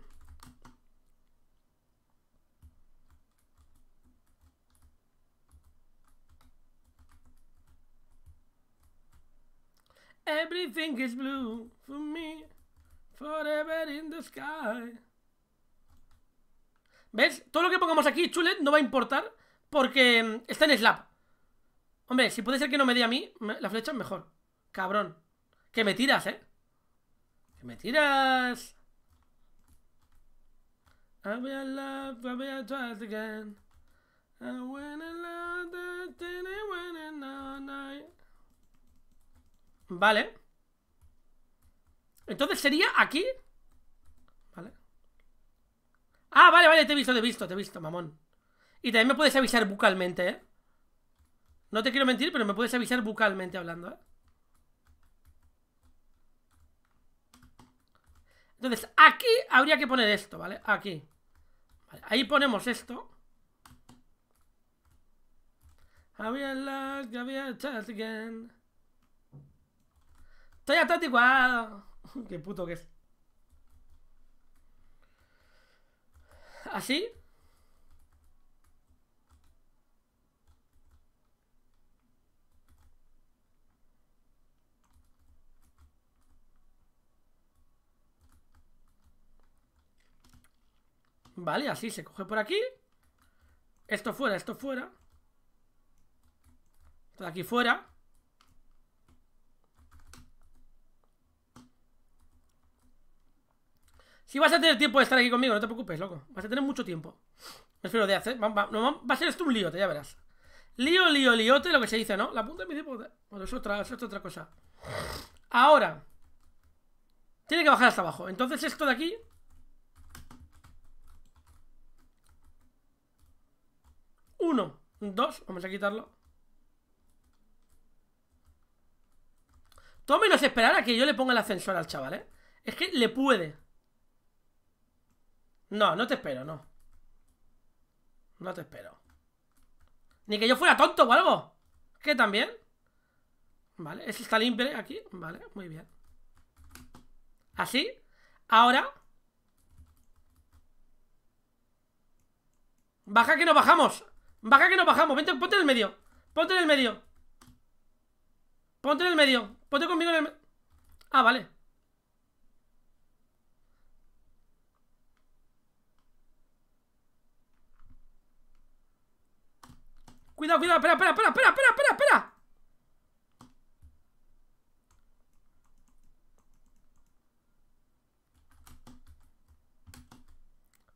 Everything is blue for me, forever in the sky. ¿Ves? Todo lo que pongamos aquí, chulet, no va a importar porque mm, está en slap. Hombre, si puede ser que no me dé a mí la flecha, es mejor. Cabrón. Que me tiras, ¿eh? Que me tiras. Vale. Entonces sería aquí te he visto, te he visto, te he visto, mamón. Y también me puedes avisar bucalmente, ¿eh? No te quiero mentir, pero me puedes avisar bucalmente hablando, ¿eh? Entonces, aquí habría que poner esto, ¿vale? Aquí. ahí ponemos esto. Había había Estoy ah. puto que es. así. ¿Ah, vale, así se coge por aquí. Esto fuera, esto fuera. Esto de aquí fuera. Si vas a tener tiempo de estar aquí conmigo, no te preocupes, loco. Vas a tener mucho tiempo. Espero de hacer. Va, a ser esto un liote, ya verás. Lío, lío, liote, lo que se dice, ¿no? La punta de mi tiempo. Bueno, es otra, otra cosa. Ahora. Tiene que bajar hasta abajo. Entonces esto de aquí. Uno, dos, vamos a quitarlo. Todo menos esperar a que yo le ponga el ascensor al chaval, ¿eh? Es que le puede. No, no te espero, no. No te espero. Ni que yo fuera tonto o algo. Que también? Vale, ese está limpio ¿eh? aquí. Vale, muy bien. Así. Ahora. Baja que nos bajamos. Baja que nos bajamos. Vente, ponte en el medio. Ponte en el medio. Ponte en el medio. Ponte conmigo en el Ah, vale. Cuidado, cuidado, espera, espera, espera, espera, espera, espera,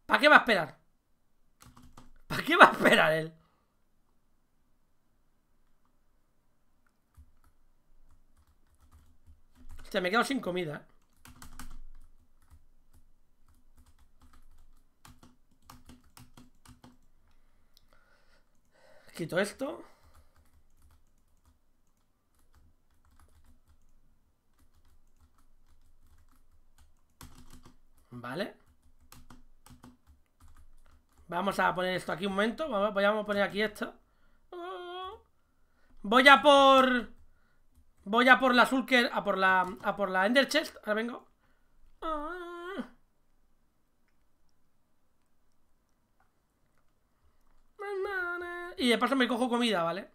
¿Para qué va a esperar? ¿Para qué va a esperar él? Hostia, me he quedado sin comida eh. Quito esto. Vale. Vamos a poner esto aquí un momento. Voy a poner aquí esto. Voy a por... Voy a por la Zulker a por la, a por la Ender Chest. Ahora vengo. y de paso me cojo comida, ¿vale?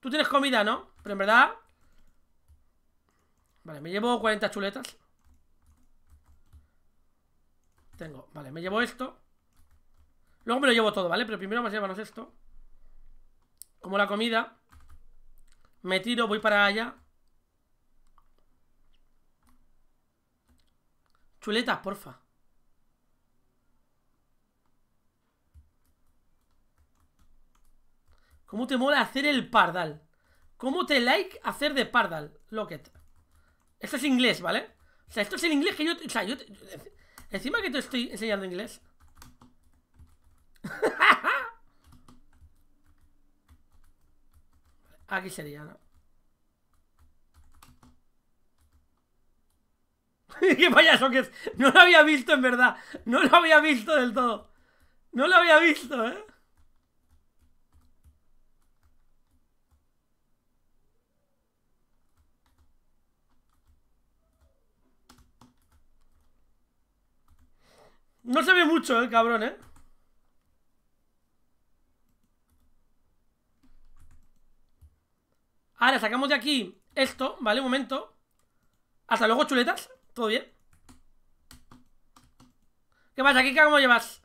Tú tienes comida, ¿no? Pero en verdad... Vale, me llevo 40 chuletas. Tengo, vale, me llevo esto. Luego me lo llevo todo, ¿vale? Pero primero vamos a esto. Como la comida. Me tiro, voy para allá. Chuletas, porfa. ¿Cómo te mola hacer el pardal? ¿Cómo te like hacer de pardal? Locket. Esto es inglés, ¿vale? O sea, esto es el inglés que yo... O sea, yo... encima que te estoy enseñando inglés. Aquí sería, ¿no? ¡Qué payaso que es! No lo había visto, en verdad. No lo había visto del todo. No lo había visto, ¿eh? No se ve mucho, eh, cabrón, eh. Ahora sacamos de aquí esto, ¿vale? Un momento. Hasta luego, chuletas. ¿Todo bien? ¿Qué pasa? ¿Qué cómo llevas?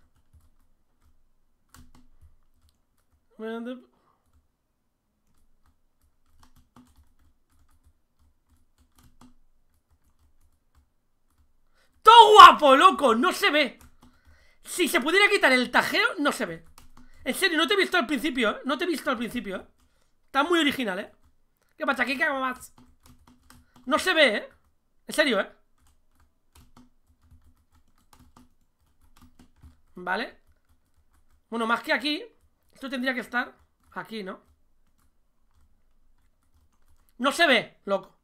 ¡Todo guapo, loco! ¡No se ve! Si se pudiera quitar el tajeo, no se ve. En serio, no te he visto al principio, ¿eh? No te he visto al principio, ¿eh? Está muy original, ¿eh? ¿Qué pasa? ¿Qué cago más? No se ve, ¿eh? En serio, ¿eh? Vale. Bueno, más que aquí, esto tendría que estar aquí, ¿no? No se ve, loco.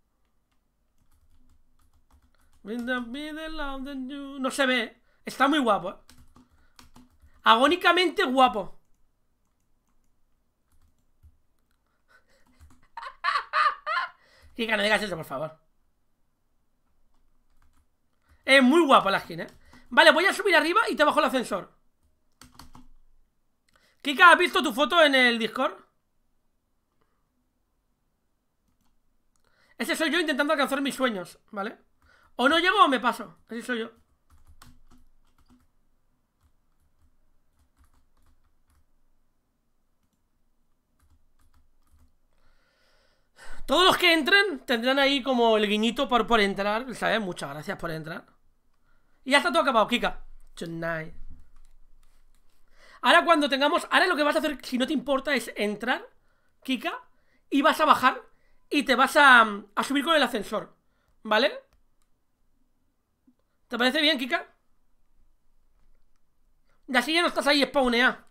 No se ve. ¿eh? Está muy guapo, ¿eh? Agónicamente guapo. Kika, no digas eso, por favor. Es muy guapo la skin, ¿eh? Vale, voy a subir arriba y te bajo el ascensor. Kika, ¿has visto tu foto en el Discord? Ese soy yo intentando alcanzar mis sueños, ¿vale? O no llego o me paso. Ese soy yo. Todos los que entren tendrán ahí como el guiñito por, por entrar, ¿sabes? Muchas gracias por entrar. Y ya está todo acabado, Kika. Tonight. Ahora cuando tengamos... Ahora lo que vas a hacer, si no te importa, es entrar, Kika, y vas a bajar y te vas a, subir con el ascensor, ¿vale? ¿Te parece bien, Kika? Y así ya no estás ahí spawnea.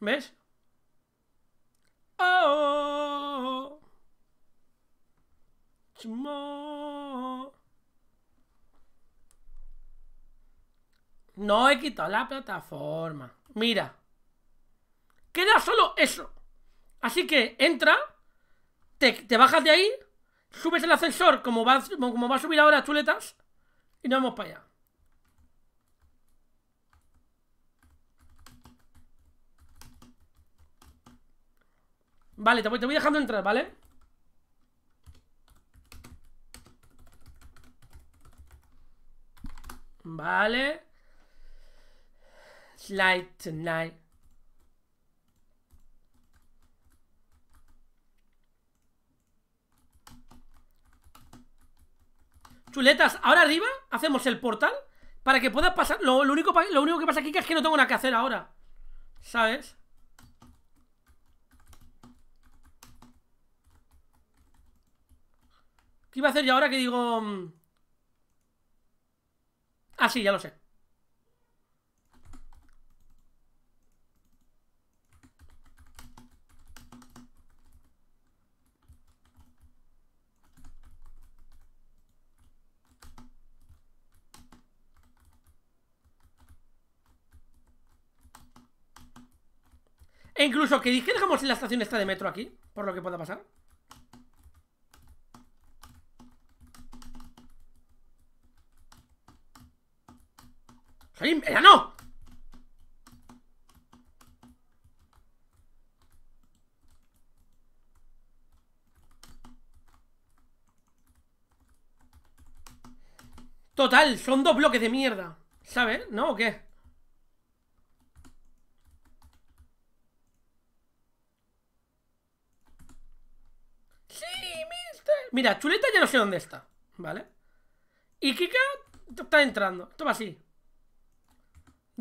¿Ves? ¡Oh! no he quitado la plataforma. Mira. Queda solo eso. Así que entra, te, bajas de ahí, subes el ascensor como va, como va a subir ahora chuletas y nos vamos para allá. Vale, te voy, te voy dejando entrar, ¿vale? Vale. Slide tonight. Chuletas, ahora arriba hacemos el portal para que puedas pasar. Lo, único, lo único que pasa aquí es que no tengo nada que hacer ahora. ¿Sabes? ¿Qué iba a hacer yo ahora que digo...? Mm, ah, sí, ya lo sé. E incluso que dejamos si la estación está de metro aquí, por lo que pueda pasar. ¡Era no. Total, son dos bloques de mierda ¿Sabes? ¿No? ¿O qué? ¡Sí, mister! Mira, Chuleta ya no sé dónde está ¿Vale? Y Kika está entrando Esto va así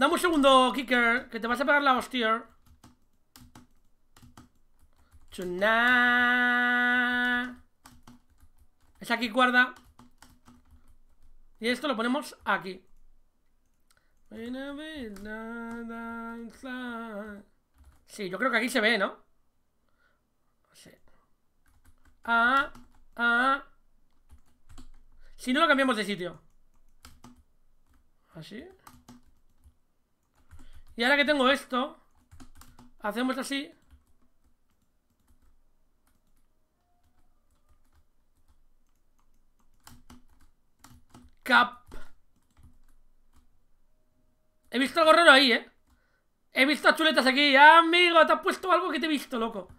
Dame un segundo, Kicker, que te vas a pegar la hostia. Chuna. Es aquí guarda. Y esto lo ponemos aquí. Sí, yo creo que aquí se ve, ¿no? Sí. Ah, ah. Si no, lo cambiamos de sitio. ¿Así? ¿Ah, y ahora que tengo esto, hacemos así. Cap. He visto algo raro ahí, ¿eh? He visto chuletas aquí. Amigo, te ha puesto algo que te he visto, loco.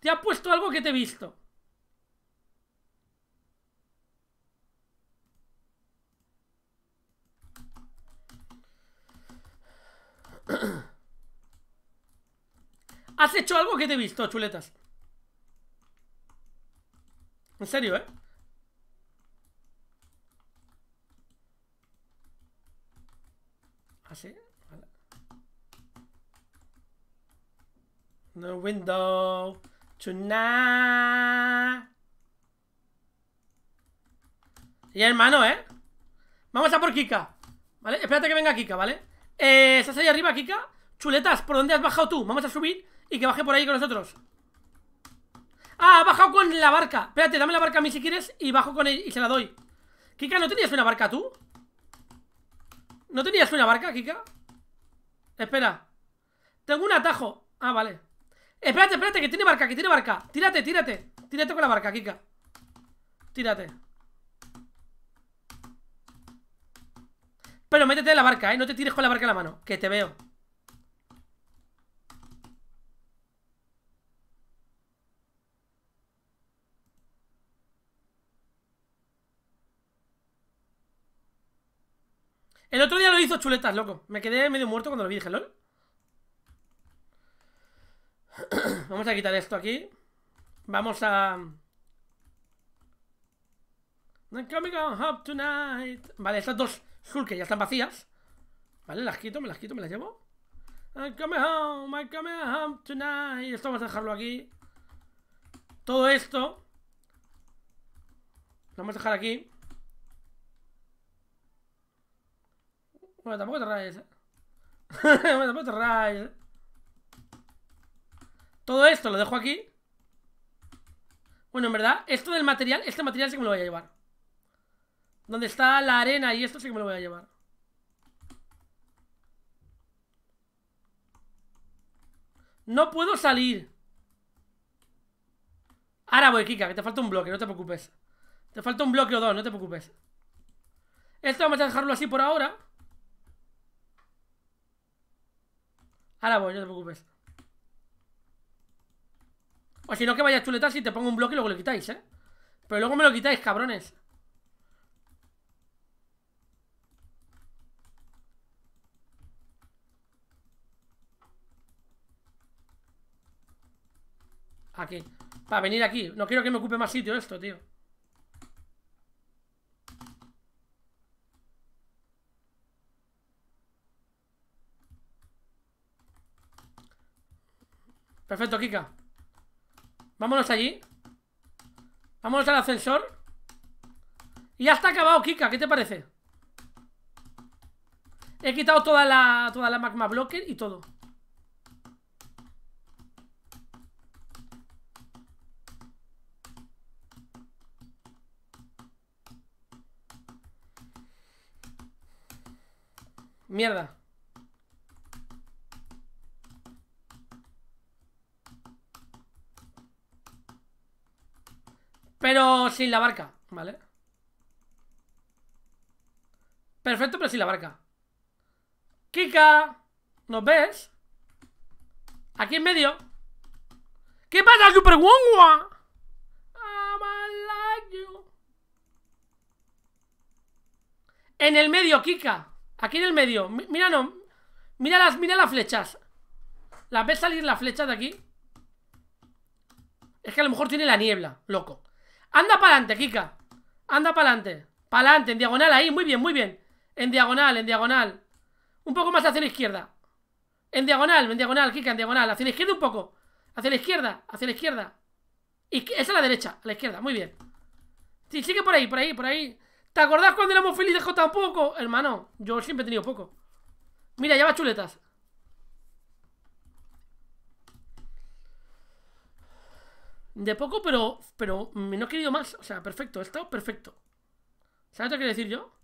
Te ha puesto algo que te he visto. ¿Has hecho algo que te he visto, chuletas? En serio, ¿eh? Así. No window tonight. Y hermano, ¿eh? Vamos a por Kika. ¿Vale? Espérate que venga Kika, ¿vale? Eh, ¿Estás ahí arriba, Kika? Chuletas, ¿por dónde has bajado tú? Vamos a subir y que baje por ahí con nosotros Ah, ha bajado con la barca Espérate, dame la barca a mí si quieres Y bajo con ella y se la doy Kika, ¿no tenías una barca tú? ¿No tenías una barca, Kika? Espera Tengo un atajo Ah, vale Espérate, espérate, que tiene barca, que tiene barca Tírate, tírate Tírate con la barca, Kika Tírate Pero métete en la barca, ¿eh? No te tires con la barca en la mano, que te veo. El otro día lo hizo chuletas, loco. Me quedé medio muerto cuando lo vi, dije, LOL. Vamos a quitar esto aquí. Vamos a... No tonight. Vale, estas dos Sur, que ya están vacías. Vale, las quito, me las quito, me las llevo. I'm coming home, I'm coming home tonight. Esto vamos a dejarlo aquí. Todo esto. Lo vamos a dejar aquí. Bueno, tampoco te rayes, ¿eh? bueno, tampoco te rayes. ¿eh? Todo esto lo dejo aquí. Bueno, en verdad, esto del material, este material sí que me lo voy a llevar. Donde está la arena y esto sí que me lo voy a llevar. No puedo salir. Ahora voy, Kika, que te falta un bloque, no te preocupes. Te falta un bloque o dos, no te preocupes. Esto vamos a dejarlo así por ahora. Ahora voy, no te preocupes. O si no, que vayas chuletas y te pongo un bloque y luego lo quitáis, ¿eh? Pero luego me lo quitáis, cabrones. Aquí. Para venir aquí. No quiero que me ocupe más sitio esto, tío. Perfecto, Kika. Vámonos allí. Vámonos al ascensor. Y ya está acabado, Kika. ¿Qué te parece? He quitado toda la, toda la magma blocker y todo. Mierda. Pero sin la barca, ¿vale? Perfecto, pero sin la barca. Kika, ¿nos ves? Aquí en medio. ¿Qué pasa, Super Wongwa? En el medio, Kika. Aquí en el medio. mira, no. Mira las, mira las flechas. ¿Las ves salir las flechas de aquí? Es que a lo mejor tiene la niebla, loco. Anda para adelante, Kika. Anda para adelante. Para adelante, en diagonal ahí. Muy bien, muy bien. En diagonal, en diagonal. Un poco más hacia la izquierda. En diagonal, en diagonal, Kika, en diagonal. Hacia la izquierda un poco. Hacia la izquierda, hacia la izquierda. Y esa a la derecha, a la izquierda. Muy bien. Sí, sigue por ahí, por ahí, por ahí. ¿Te acordás cuando éramos felices con tan poco? Hermano, yo siempre he tenido poco. Mira, lleva chuletas. De poco, pero, pero mm, no he querido más. O sea, perfecto, he estado perfecto. ¿Sabes lo que quiero decir yo?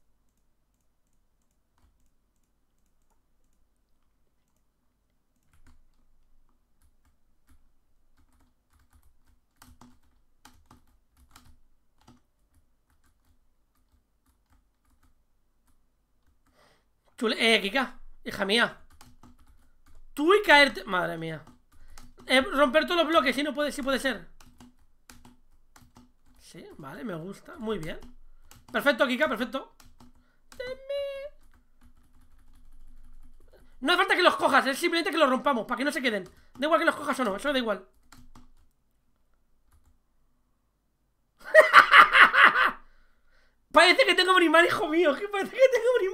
Chule... Eh, Kika, hija mía. Tú y caerte... Madre mía. Eh, romper todos los bloques, sí, no puede, puede ser. Sí, vale, me gusta. Muy bien. Perfecto, Kika, perfecto. No hace falta que los cojas, es simplemente que los rompamos, para que no se queden. Da igual que los cojas o no, eso da igual. parece que tengo un hijo mío. parece que tengo un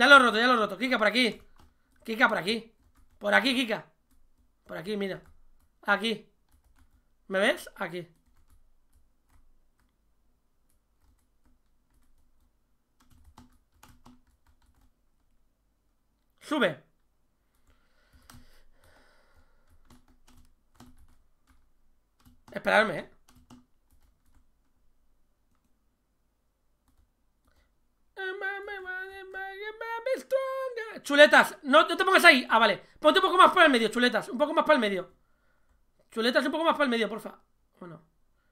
Ya lo he roto, ya lo he roto. Kika, por aquí. Kika, por aquí. Por aquí, Kika. Por aquí, mira. Aquí. ¿Me ves? Aquí. Sube. Esperarme, ¿eh? Chuletas, no, te pongas ahí. Ah, vale. Ponte un poco más para el medio, chuletas. Un poco más para el medio. Chuletas, un poco más para el medio, porfa. Bueno.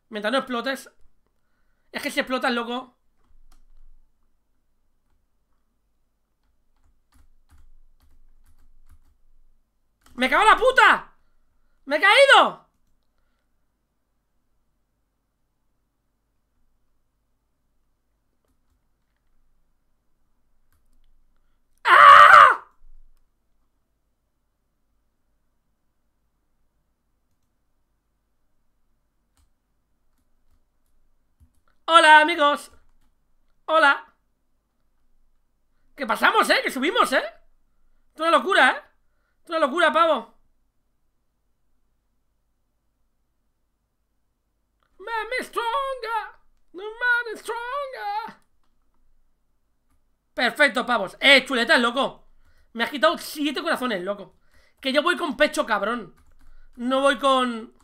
Mientras no explotes. Es que si explotas, loco. ¡Me cago la puta! ¡Me he caído! Hola, amigos. Hola. Que pasamos, ¿eh? Que subimos, ¿eh? Es una locura, ¿eh? una locura, pavo. Man stronger. No man Perfecto, pavos. Eh, chuletas, loco. Me ha quitado siete corazones, loco. Que yo voy con pecho, cabrón. No voy con...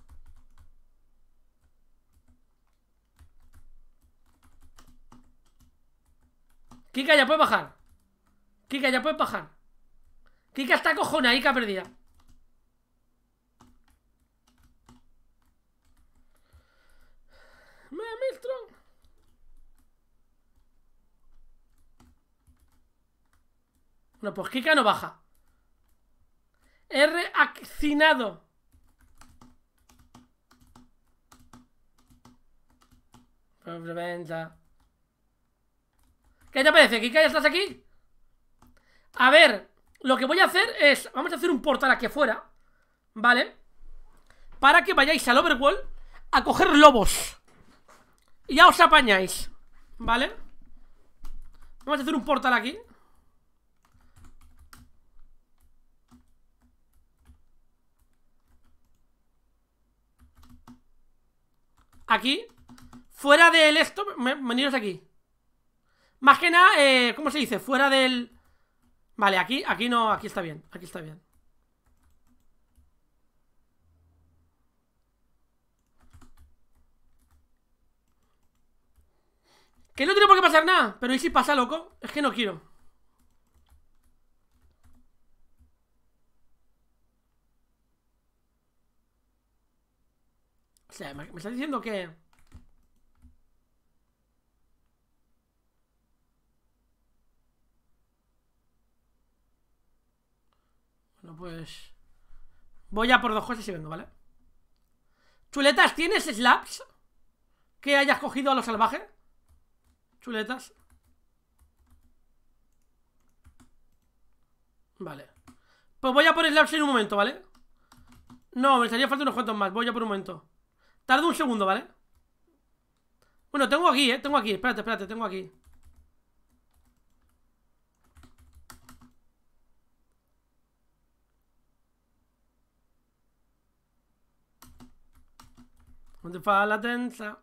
Kika, ya puedes bajar. Kika, ya puedes bajar. Kika está cojona Ika perdida. Maestro. No, pues Kika no baja. R accinado. Pues, venta. ¿Qué te parece, Kika? ¿Ya estás aquí? A ver, lo que voy a hacer es... Vamos a hacer un portal aquí afuera ¿Vale? Para que vayáis al overworld a coger lobos Y ya os apañáis ¿Vale? Vamos a hacer un portal aquí Aquí Fuera del esto, veniros aquí más que nada, eh, ¿cómo se dice? Fuera del... Vale, aquí, aquí no, aquí está bien, aquí está bien. Que no tiene por qué pasar nada, pero ¿y si pasa, loco? Es que no quiero. O sea, me, me está diciendo que... pues... Voy a por dos cosas y vengo, ¿vale? Chuletas, ¿tienes slaps? Que hayas cogido a lo salvaje Chuletas Vale Pues voy a por slaps en un momento, ¿vale? No, me estaría falta unos cuantos más Voy a por un momento Tardo un segundo, ¿vale? Bueno, tengo aquí, ¿eh? Tengo aquí, espérate, espérate, tengo aquí ¿Dónde está la tensa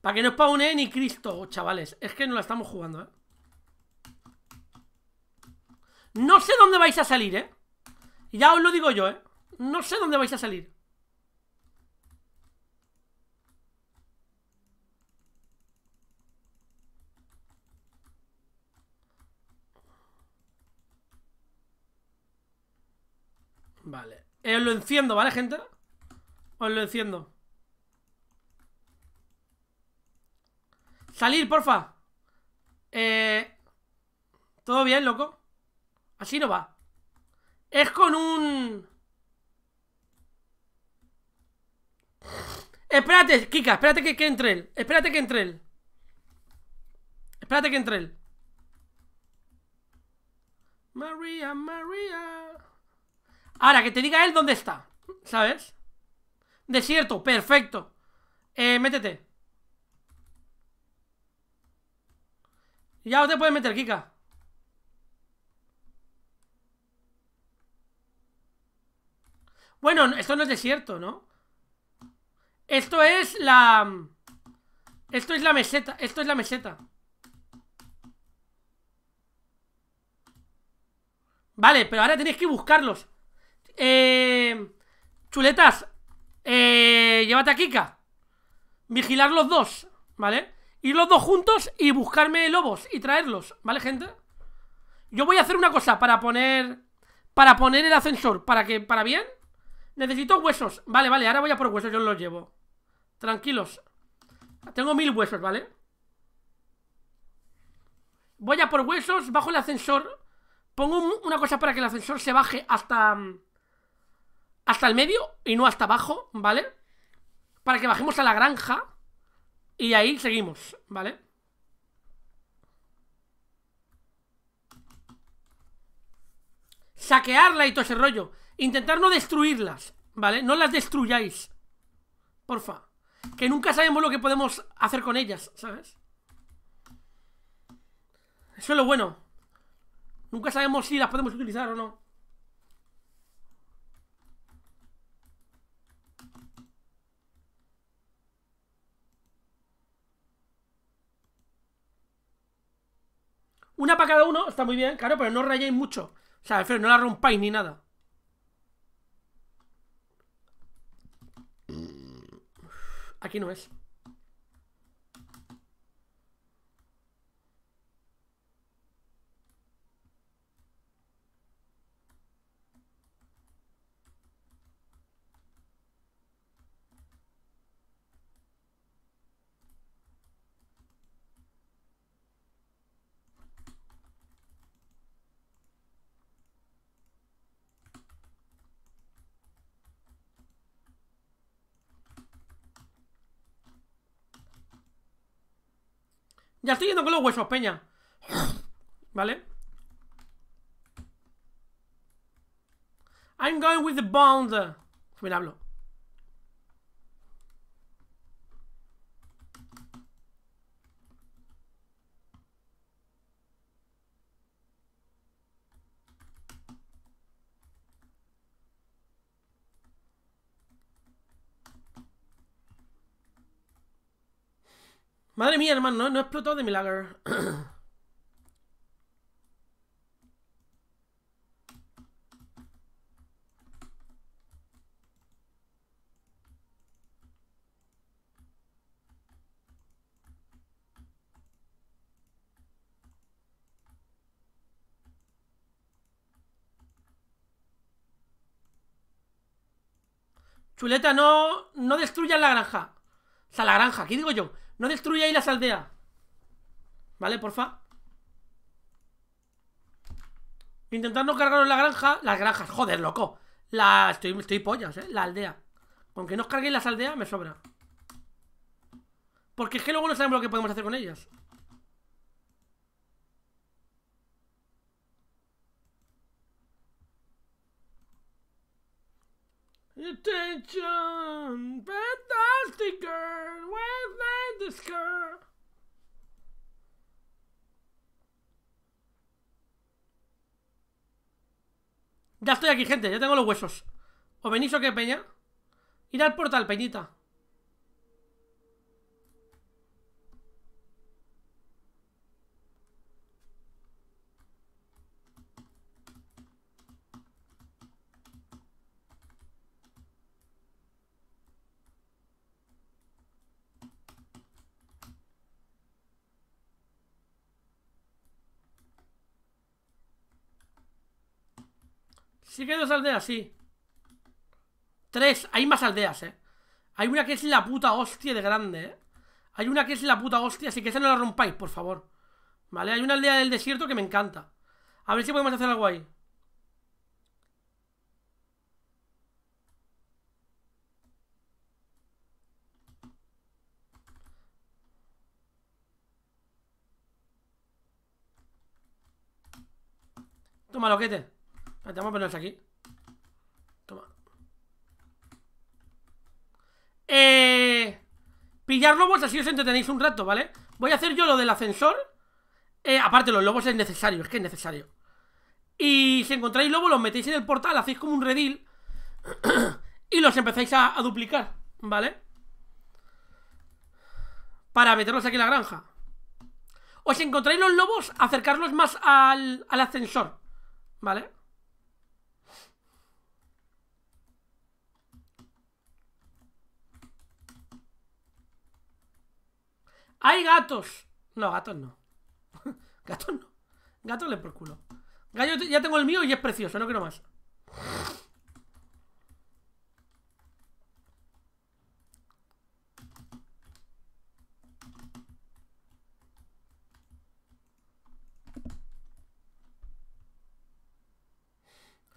Para que no paune ni Cristo, chavales. Es que no la estamos jugando, ¿eh? No sé dónde vais a salir, ¿eh? Ya os lo digo yo, ¿eh? No sé dónde vais a salir. Vale. os eh, lo enciendo, ¿vale, gente? Os lo enciendo. Salir, porfa. Eh... ¿Todo bien, loco? Así no va. Es con un... Espérate, Kika, espérate que entre él. Espérate que entre él. Espérate que entre él. María, María. Ahora, que te diga él dónde está, ¿sabes? Desierto, perfecto. Eh, métete. Ya te puedes meter, Kika. Bueno, esto no es desierto, ¿no? Esto es la... Esto es la meseta, esto es la meseta. Vale, pero ahora tenéis que buscarlos. Eh, chuletas, eh, llévate a Kika. Vigilar los dos, ¿vale? Ir los dos juntos y buscarme lobos y traerlos, ¿vale, gente? Yo voy a hacer una cosa para poner... Para poner el ascensor, ¿para que ¿Para bien? Necesito huesos. Vale, vale, ahora voy a por huesos, yo los llevo. Tranquilos. Tengo mil huesos, ¿vale? Voy a por huesos, bajo el ascensor Pongo una cosa para que el ascensor se baje hasta... Mm, hasta el medio y no hasta abajo, ¿vale? Para que bajemos a la granja y ahí seguimos, ¿vale? Saquearla y todo ese rollo. Intentar no destruirlas, ¿vale? No las destruyáis. Porfa. Que nunca sabemos lo que podemos hacer con ellas, ¿sabes? Eso es lo bueno. Nunca sabemos si las podemos utilizar o no. Una para cada uno, está muy bien, claro, pero no rayéis mucho. O sea, no la rompáis ni nada. Aquí no es. Ya estoy yendo con los huesos, peña. ¿Vale? I'm going with the bond. Mira, hablo. Madre mía, hermano, no, no explotó de milagro. Chuleta, no, no destruyas la granja. O sea, la granja, ¿qué digo yo? No destruyáis las aldeas. ¿Vale, porfa? Intentando no cargaros la granja. Las granjas, joder, loco. La... Estoy, pollas, ¿eh? La aldea. Con que no os carguéis las aldeas, me sobra. Porque es que luego no sabemos lo que podemos hacer con ellas. Attention! Eh, ya estoy aquí, gente. Ya tengo los huesos. ¿O venís o qué, peña? Ir al portal, peñita. Sí que hay dos aldeas, sí. Tres, hay más aldeas, eh. Hay una que es la puta hostia de grande, eh. Hay una que es la puta hostia, así que esa no la rompáis, por favor. Vale, hay una aldea del desierto que me encanta. A ver si podemos hacer algo ahí. Toma, loquete. Vale, vamos a aquí. Toma. Eh, pillar lobos así os entretenéis un rato, ¿vale? Voy a hacer yo lo del ascensor. Eh, aparte, los lobos es necesario, es que es necesario. Y si encontráis lobos, los metéis en el portal, hacéis como un redil. y los empezáis a, duplicar, ¿vale? Para meterlos aquí en la granja. O si encontráis los lobos, acercarlos más al, al ascensor, ¿vale? ¡Hay gatos! No, gatos no. gatos no. Gatos le por culo. Gallo ya tengo el mío y es precioso, no quiero más.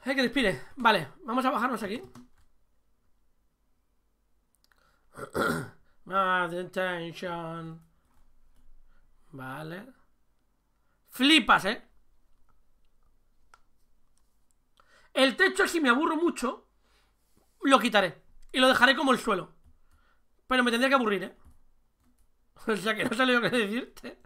Hay eh, que despire. Vale, vamos a bajarnos aquí. Más attention. Vale. Flipas, ¿eh? El techo, si me aburro mucho, lo quitaré. Y lo dejaré como el suelo. Pero me tendría que aburrir, ¿eh? O sea que no sé lo que decirte.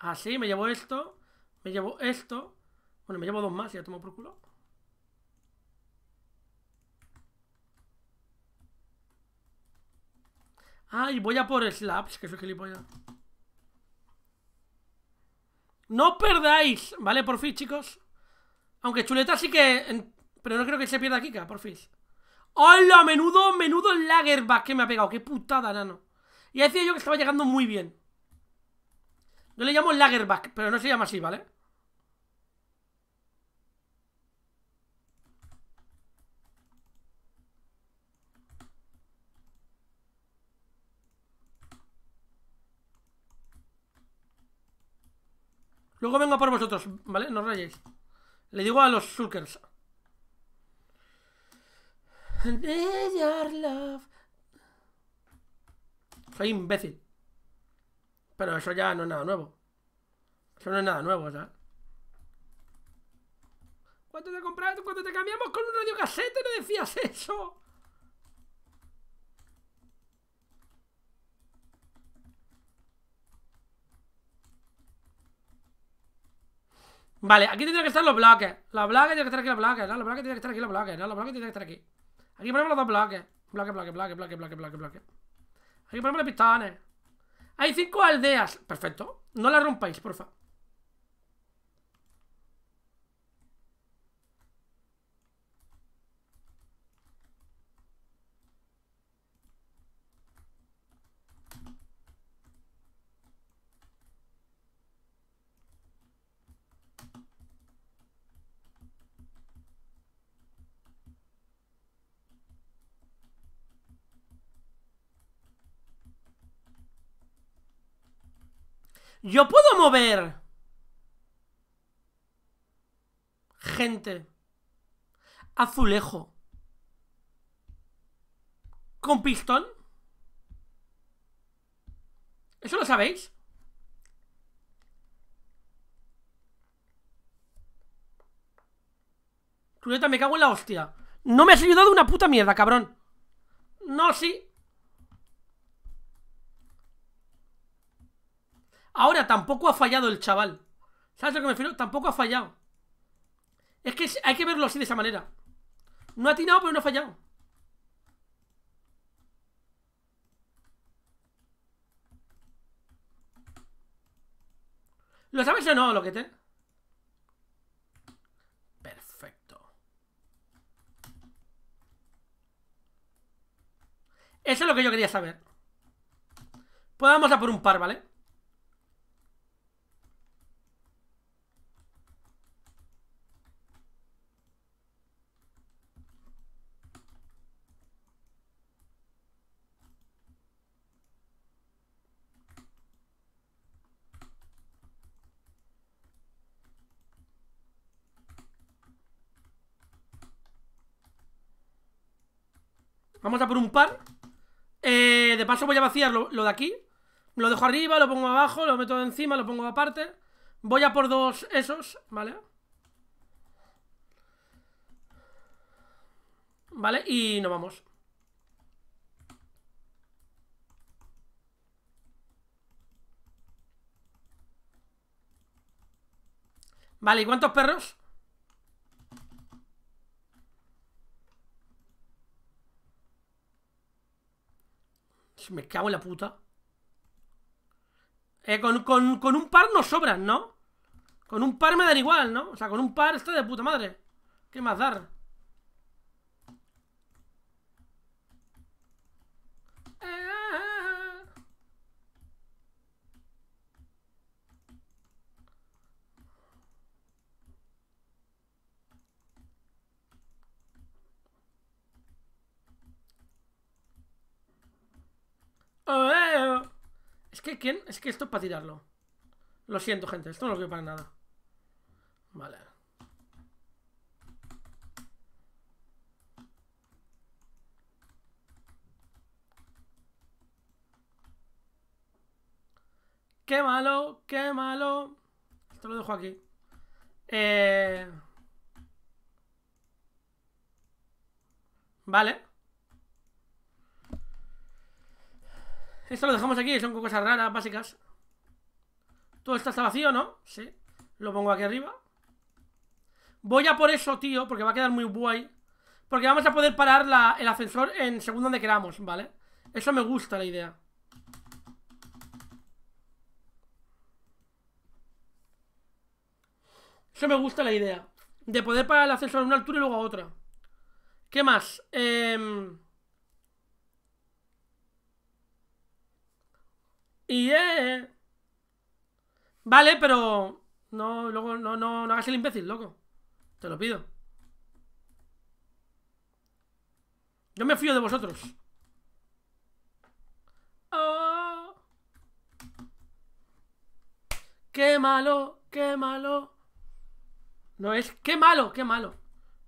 Así, ah, me llevo esto. Me llevo esto. Bueno, me llevo dos más y ya tomo por culo. Ah, y voy a por slaps, que soy gilipollas. No perdáis, ¿vale? Por fin, chicos. Aunque chuleta sí que... Pero no creo que se pierda Kika, por fin. ¡Hola! Menudo, menudo lagerback que me ha pegado. ¡Qué putada, nano! Y decía yo que estaba llegando muy bien. Yo le llamo Lagerback, pero no se llama así, ¿vale? Luego vengo por vosotros, ¿vale? No os rayéis. Le digo a los Sulkers. Soy imbécil. Pero eso ya no es nada nuevo. Eso no es nada nuevo, ¿sabes? ¿Cuánto te compraste, cuando te cambiamos con un radiocasete, no decías eso. Vale, aquí tendrían que estar los bloques. Los bloques tienen que estar aquí, los bloques. No, los bloques tienen que estar aquí, los bloques. No, los bloques tienen que estar aquí. Aquí ponemos los dos bloques. Bloque, bloque, bloque, bloque, bloque, bloque, bloque. Aquí ponemos los pistones. Hay cinco aldeas. Perfecto. No la rompáis, porfa. Yo puedo mover gente, azulejo, con pistón. ¿Eso lo sabéis? Crueta, me cago en la hostia. No me has ayudado una puta mierda, cabrón. No, sí. Ahora, tampoco ha fallado el chaval. ¿Sabes lo que me refiero? Tampoco ha fallado. Es que hay que verlo así de esa manera. No ha tirado, pero no ha fallado. ¿Lo sabes o no, lo que te? Perfecto. Eso es lo que yo quería saber. Pues vamos a por un par, ¿vale? Vamos a por un par eh, De paso voy a vaciar lo, de aquí Lo dejo arriba, lo pongo abajo Lo meto encima, lo pongo aparte Voy a por dos esos, ¿vale? Vale, y nos vamos Vale, ¿y cuántos perros? Me cago en la puta. Eh, con, con, con, un par No sobran, ¿no? Con un par me da igual, ¿no? O sea, con un par está de puta madre. ¿Qué más dar? Es que esto es para tirarlo. Lo siento, gente. Esto no lo quiero para nada. Vale. ¡Qué malo! ¡Qué malo! Esto lo dejo aquí. Eh... Vale. Esto lo dejamos aquí, son cosas raras, básicas. Todo esto está vacío, ¿no? Sí. Lo pongo aquí arriba. Voy a por eso, tío, porque va a quedar muy guay. Porque vamos a poder parar el ascensor en según donde queramos, ¿vale? Eso me gusta la idea. Eso me gusta la idea. De poder parar el ascensor a una altura y luego a otra. ¿Qué más? Eh... Y eh... Vale, pero... No, luego, no, no, no hagas el imbécil, loco. Te lo pido. Yo me fío de vosotros. Oh. ¡Qué malo! ¡Qué malo! No es... ¡Qué malo! ¡Qué malo!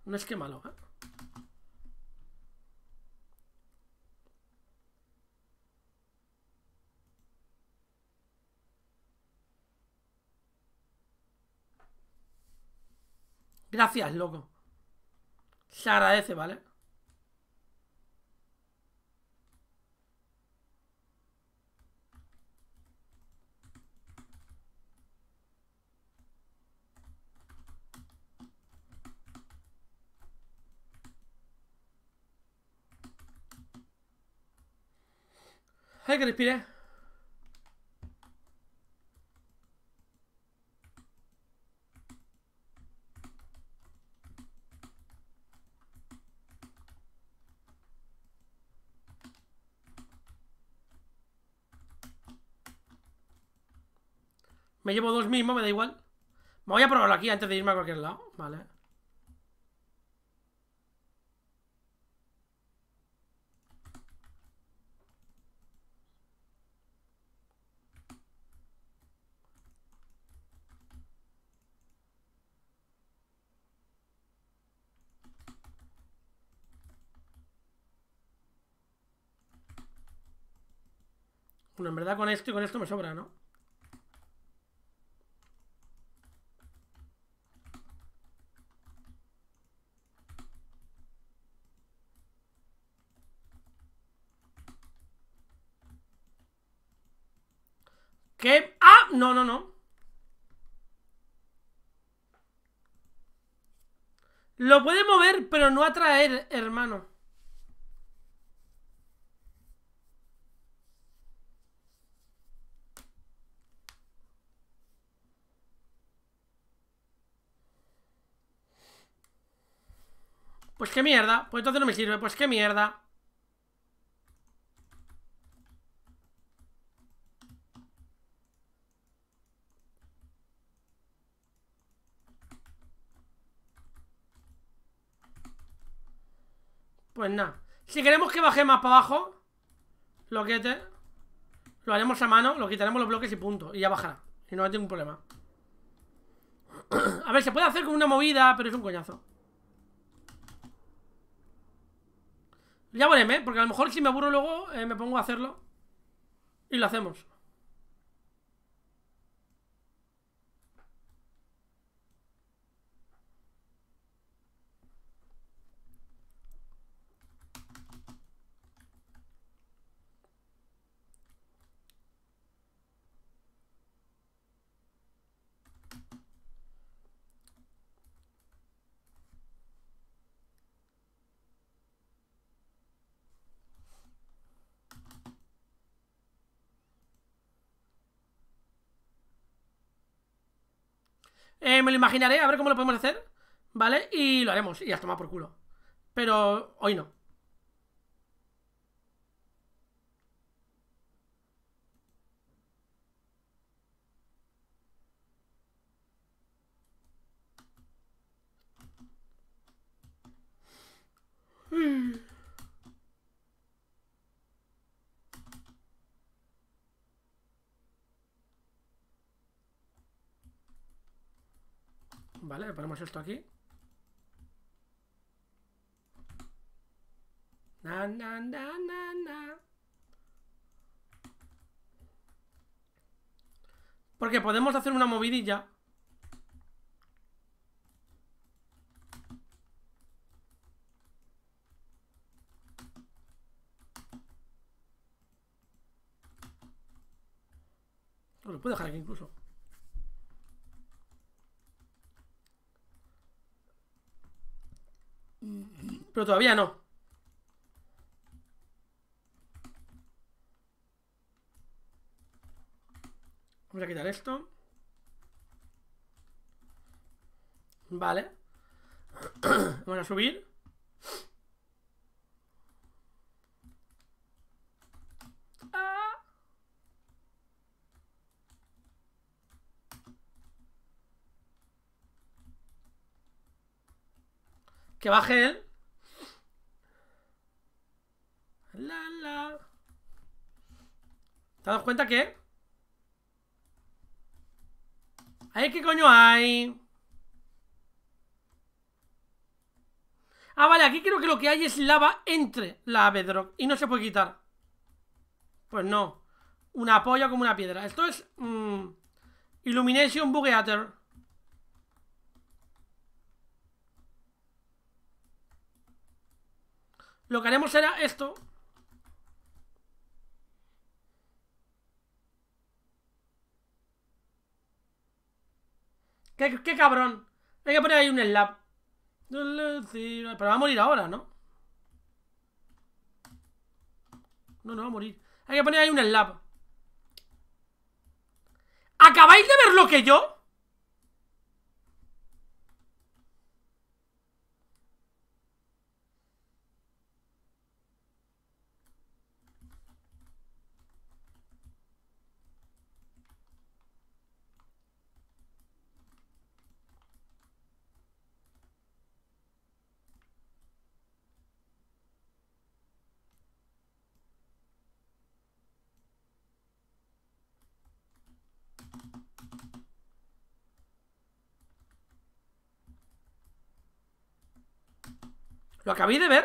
No es qué malo, ¿eh? Gracias, loco. Se agradece, ¿vale? Hay que respirar. Me llevo dos mismos me da igual. Me voy a probarlo aquí antes de irme a cualquier lado. Vale. Bueno, en verdad con esto y con esto me sobra, ¿no? ¿Qué? ¡Ah! No, no, no. Lo puede mover, pero no atraer, hermano. Pues qué mierda. Pues entonces no me sirve. Pues qué mierda. Pues nada. Si queremos que baje más para abajo, loquete, lo haremos a mano, lo quitaremos los bloques y punto. Y ya bajará. si no hay ningún problema. a ver, se puede hacer con una movida, pero es un coñazo. Ya bueno ¿eh? Porque a lo mejor si me aburro luego eh, me pongo a hacerlo. Y lo hacemos. me lo imaginaré, a ver cómo lo podemos hacer, ¿vale? Y lo haremos, y hasta toma por culo. Pero hoy no. Vale, ponemos esto aquí. Na, na, na, na, Porque podemos hacer una movidilla. Lo puedo dejar aquí incluso. Pero todavía no. Vamos a quitar esto. Vale. Vamos a subir. Que baje él. La, la. ¿Te das cuenta que? ¿Ahí qué coño hay? Ah, vale, aquí creo que lo que hay es lava entre la bedrock Y no se puede quitar Pues no Una polla como una piedra Esto es... Mm, Illumination eater Lo que haremos será esto ¿Qué, cabrón. Hay que poner ahí un slap. Pero va a morir ahora, ¿no? No, no va a morir. Hay que poner ahí un slap. ¿Acabáis de ver lo que yo? ¿Lo de ver?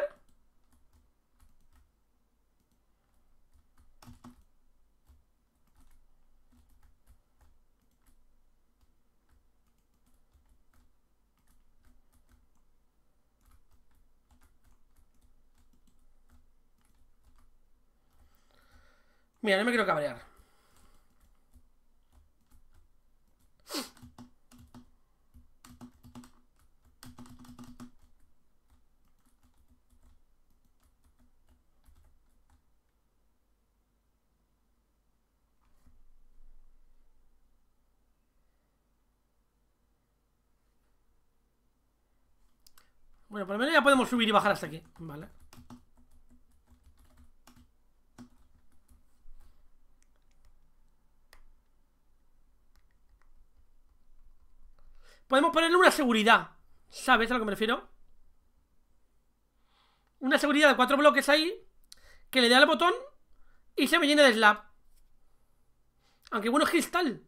Mira, no me quiero cabrear Bueno, por lo menos ya podemos subir y bajar hasta aquí. Vale. Podemos ponerle una seguridad. ¿Sabes a lo que me refiero? Una seguridad de cuatro bloques ahí. Que le dé al botón. Y se me llena de slab. Aunque bueno, es cristal.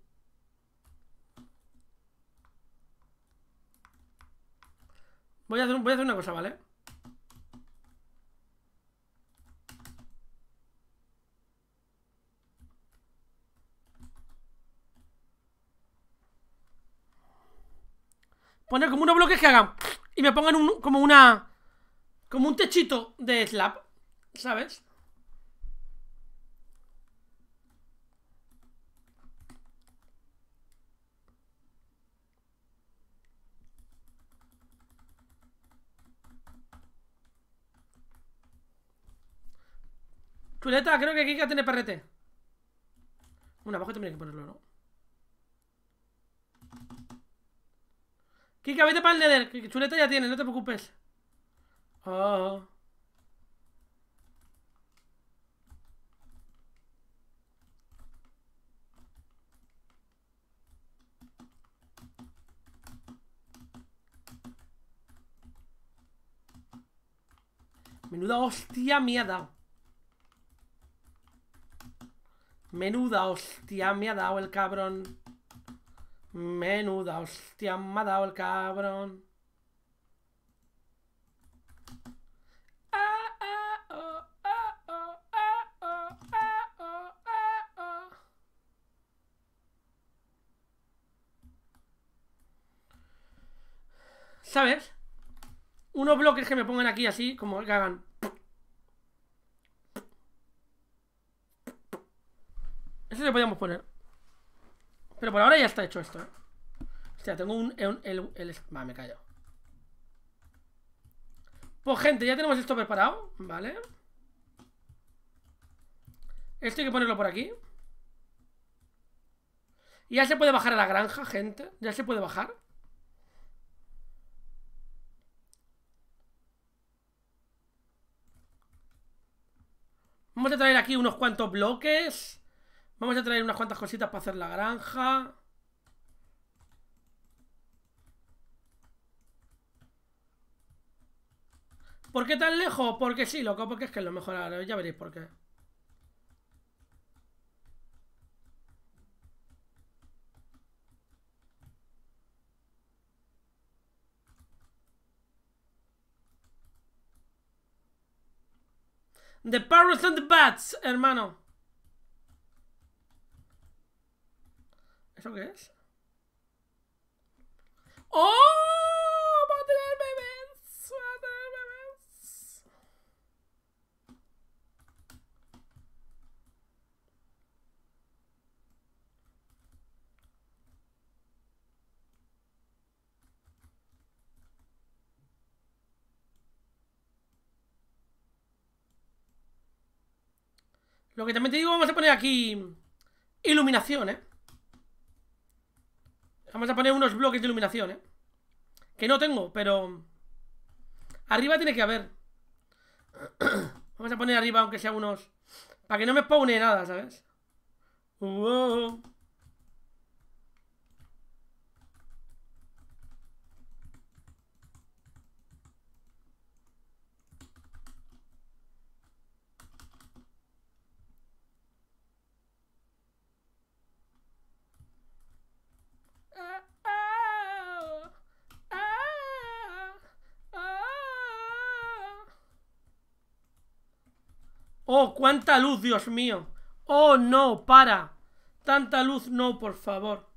Voy a hacer, voy a hacer una cosa, ¿vale? Poner como unos bloques que hagan y me pongan un, como una... Como un techito de slap ¿sabes? Chuleta, creo que Kika tiene perrete. Bueno, abajo también hay que ponerlo, ¿no? Kika, vete para el nether. Chuleta ya tiene, no te preocupes. Oh. Menuda hostia me ha dado. Menuda hostia me ha dado el cabrón. Menuda hostia me ha dado el cabrón. ¿Sabes? Unos bloques que me pongan aquí así, como que hagan Se le podíamos poner. Pero por ahora ya está hecho esto, ¿eh? O sea, tengo un... el, el, va, me callo. Pues, gente, ya tenemos esto preparado, ¿vale? Esto hay que ponerlo por aquí. Y ya se puede bajar a la granja, gente. Ya se puede bajar. Vamos a traer aquí unos cuantos bloques. Vamos a traer unas cuantas cositas para hacer la granja. ¿Por qué tan lejos? Porque sí, loco, porque es que es lo mejor ahora, ya veréis por qué. The Parrots and the Bats, hermano. ¿Eso qué es? ¡Oh! ¡Va a tener bebés! ¡Va a tener bebés! Lo que también te digo, vamos a poner aquí... Iluminación, ¿eh? Vamos a poner unos bloques de iluminación, ¿eh? Que no tengo, pero... Arriba tiene que haber. Vamos a poner arriba, aunque sea unos... Para que no me pone nada, ¿sabes? ¡Oh, cuánta luz, Dios mío! ¡Oh, no! ¡Para! Tanta luz no, por favor.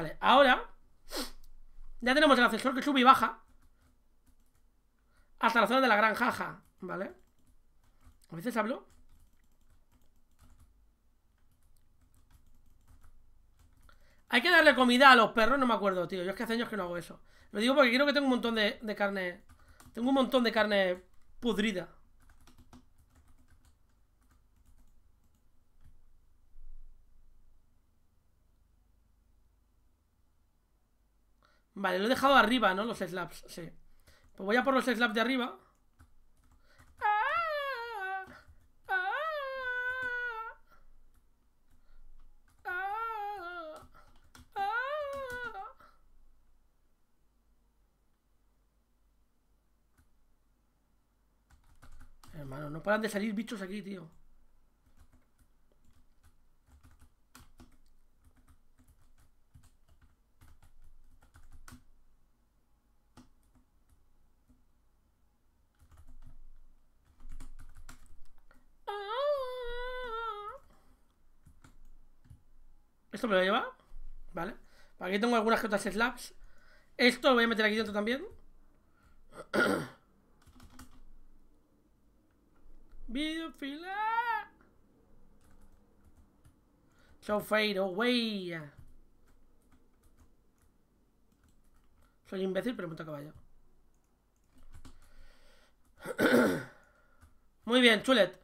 Vale, ahora ya tenemos el ascensor que sube y baja hasta la zona de la gran jaja, ¿vale? A veces hablo. Hay que darle comida a los perros, no me acuerdo, tío. Yo es que hace años que no hago eso. Lo digo porque creo que tengo un montón de, de carne. Tengo un montón de carne pudrida. Vale, lo he dejado arriba, ¿no? Los slabs, sí. Pues voy a por los slabs de arriba. Ah, ah, ah, Hermano, no paran de salir bichos aquí, tío. me lo voy Vale. Aquí tengo algunas que otras slabs. Esto lo voy a meter aquí dentro también. fila. So fade away. Soy imbécil, pero toca caballo. Muy bien, chulet.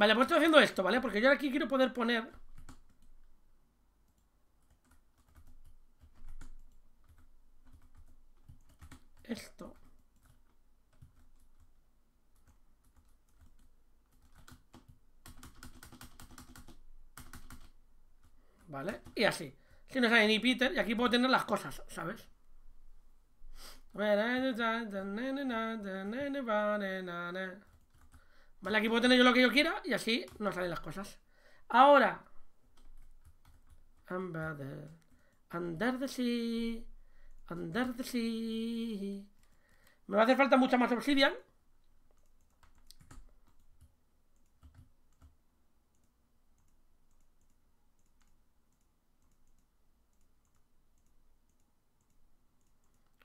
Vale, pues estoy haciendo esto, ¿vale? Porque yo aquí quiero poder poner... Esto. ¿Vale? Y así. Si no sale ni Peter, y aquí puedo tener las cosas, ¿sabes? ¿Vale? Aquí puedo tener yo lo que yo quiera y así nos salen las cosas. Ahora. Andar de sí Andar de sí Me va a hacer falta mucha más obsidian.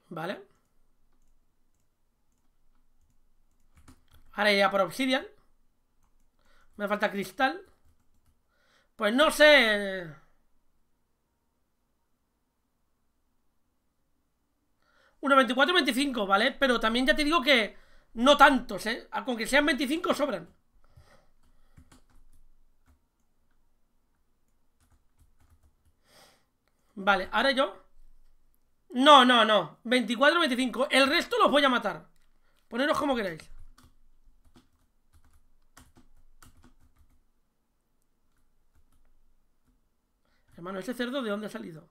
Vale. Ahora ya por Obsidian. Me falta cristal. Pues no sé. Uno 24 25, ¿vale? Pero también ya te digo que no tantos, ¿eh? Con que sean 25 sobran. Vale, ahora yo. No, no, no. 24, 25. El resto los voy a matar. Poneros como queráis. Hermano, ¿ese cerdo de dónde ha salido?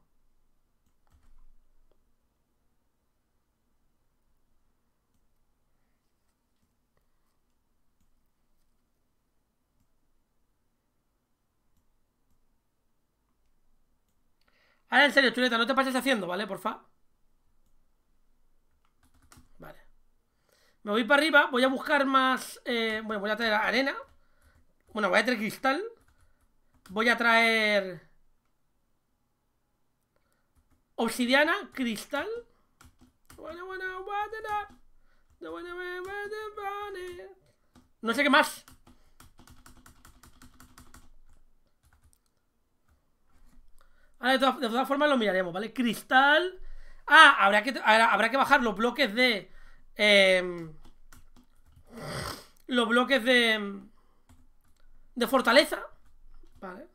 Ahora en serio, chuleta, no te pases haciendo, ¿vale? Porfa. Vale. Me voy para arriba, voy a buscar más... Eh, bueno, voy a traer arena. Bueno, voy a traer cristal. Voy a traer... Obsidiana, cristal. No sé qué más. Ah, de todas, formas lo miraremos, ¿vale? Cristal. Ah, habrá que, que bajar los bloques de... Em, los bloques de... Em, de fortaleza. Vale.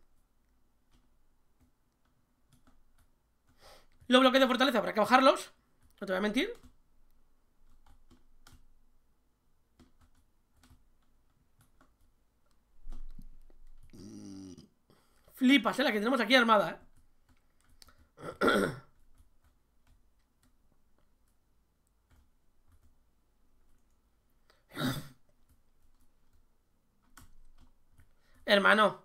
Los bloques de fortaleza habrá que bajarlos. No te voy a mentir. Flipas, ¿eh? La que tenemos aquí armada, ¿eh? Hermano.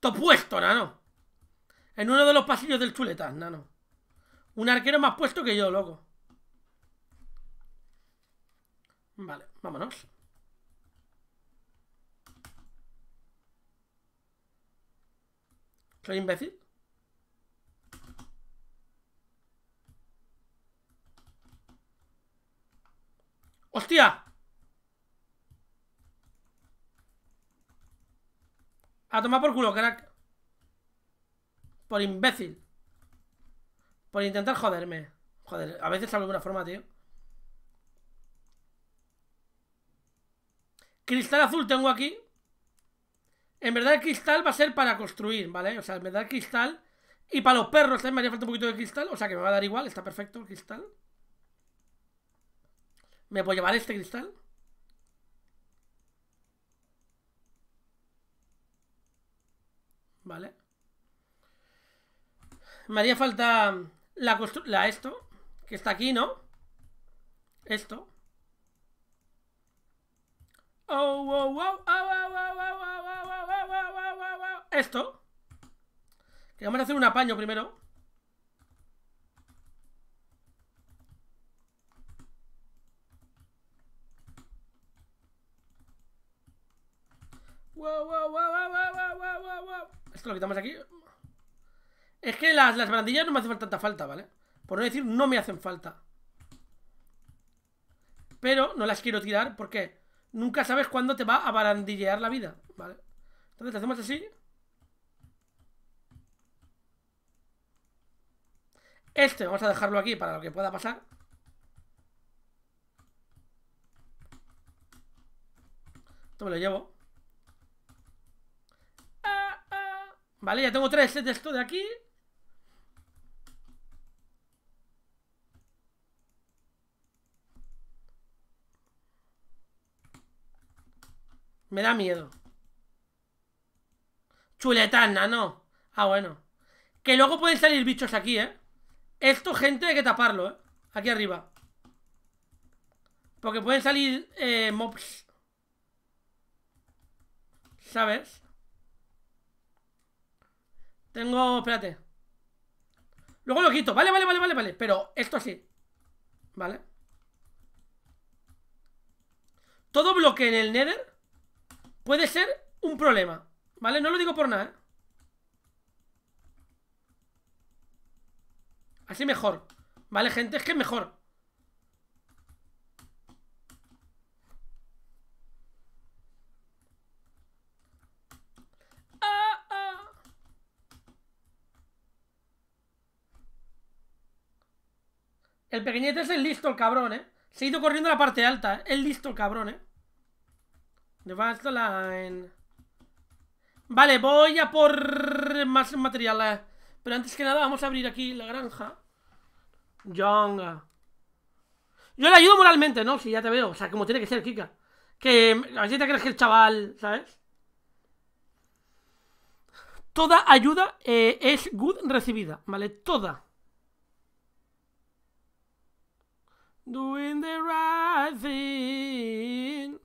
Topuesto, puesto, nano. En uno de los pasillos del chuletas, nano. Un arquero más puesto que yo, loco. Vale, vámonos. ¿Soy imbécil? ¡Hostia! A tomar por culo, era... Por imbécil. Por intentar joderme. Joder, a veces hablo de una forma, tío. Cristal azul tengo aquí. En verdad el cristal va a ser para construir, ¿vale? O sea, en verdad el cristal... Y para los perros también me haría falta un poquito de cristal. O sea, que me va a dar igual. Está perfecto el cristal. ¿Me puedo llevar este cristal? Vale. Me haría falta la, la esto, que está aquí, ¿no? Esto. Esto. Que vamos a hacer un apaño primero. Esto lo quitamos aquí. Es que las, barandillas no me hacen tanta falta, ¿vale? Por no decir, no me hacen falta. Pero no las quiero tirar porque nunca sabes cuándo te va a barandillear la vida, ¿vale? Entonces hacemos así. Este vamos a dejarlo aquí para lo que pueda pasar. Esto me lo llevo. Ah, ah. Vale, ya tengo tres de esto de aquí. Me da miedo. Chuletana, no. Ah, bueno. Que luego pueden salir bichos aquí, ¿eh? Esto, gente, hay que taparlo, ¿eh? Aquí arriba. Porque pueden salir eh, mobs. ¿Sabes? Tengo... Espérate. Luego lo quito. Vale, vale, vale, vale, vale. Pero esto sí. Vale. Todo bloque en el nether Puede ser un problema, ¿vale? No lo digo por nada. Así mejor. ¿Vale, gente? Es que mejor. El pequeñete es el listo, el cabrón, ¿eh? Se ha ido corriendo a la parte alta, ¿eh? El listo, el cabrón, ¿eh? the line. Vale, voy a por más material, Pero antes que nada vamos a abrir aquí la granja. Yonga. Yo le ayudo moralmente, ¿no? Si ya te veo. O sea, como tiene que ser, Kika. Que a ver si te crees que el chaval, ¿sabes? Toda ayuda eh, es good recibida, ¿vale? Toda. Doing the right thing.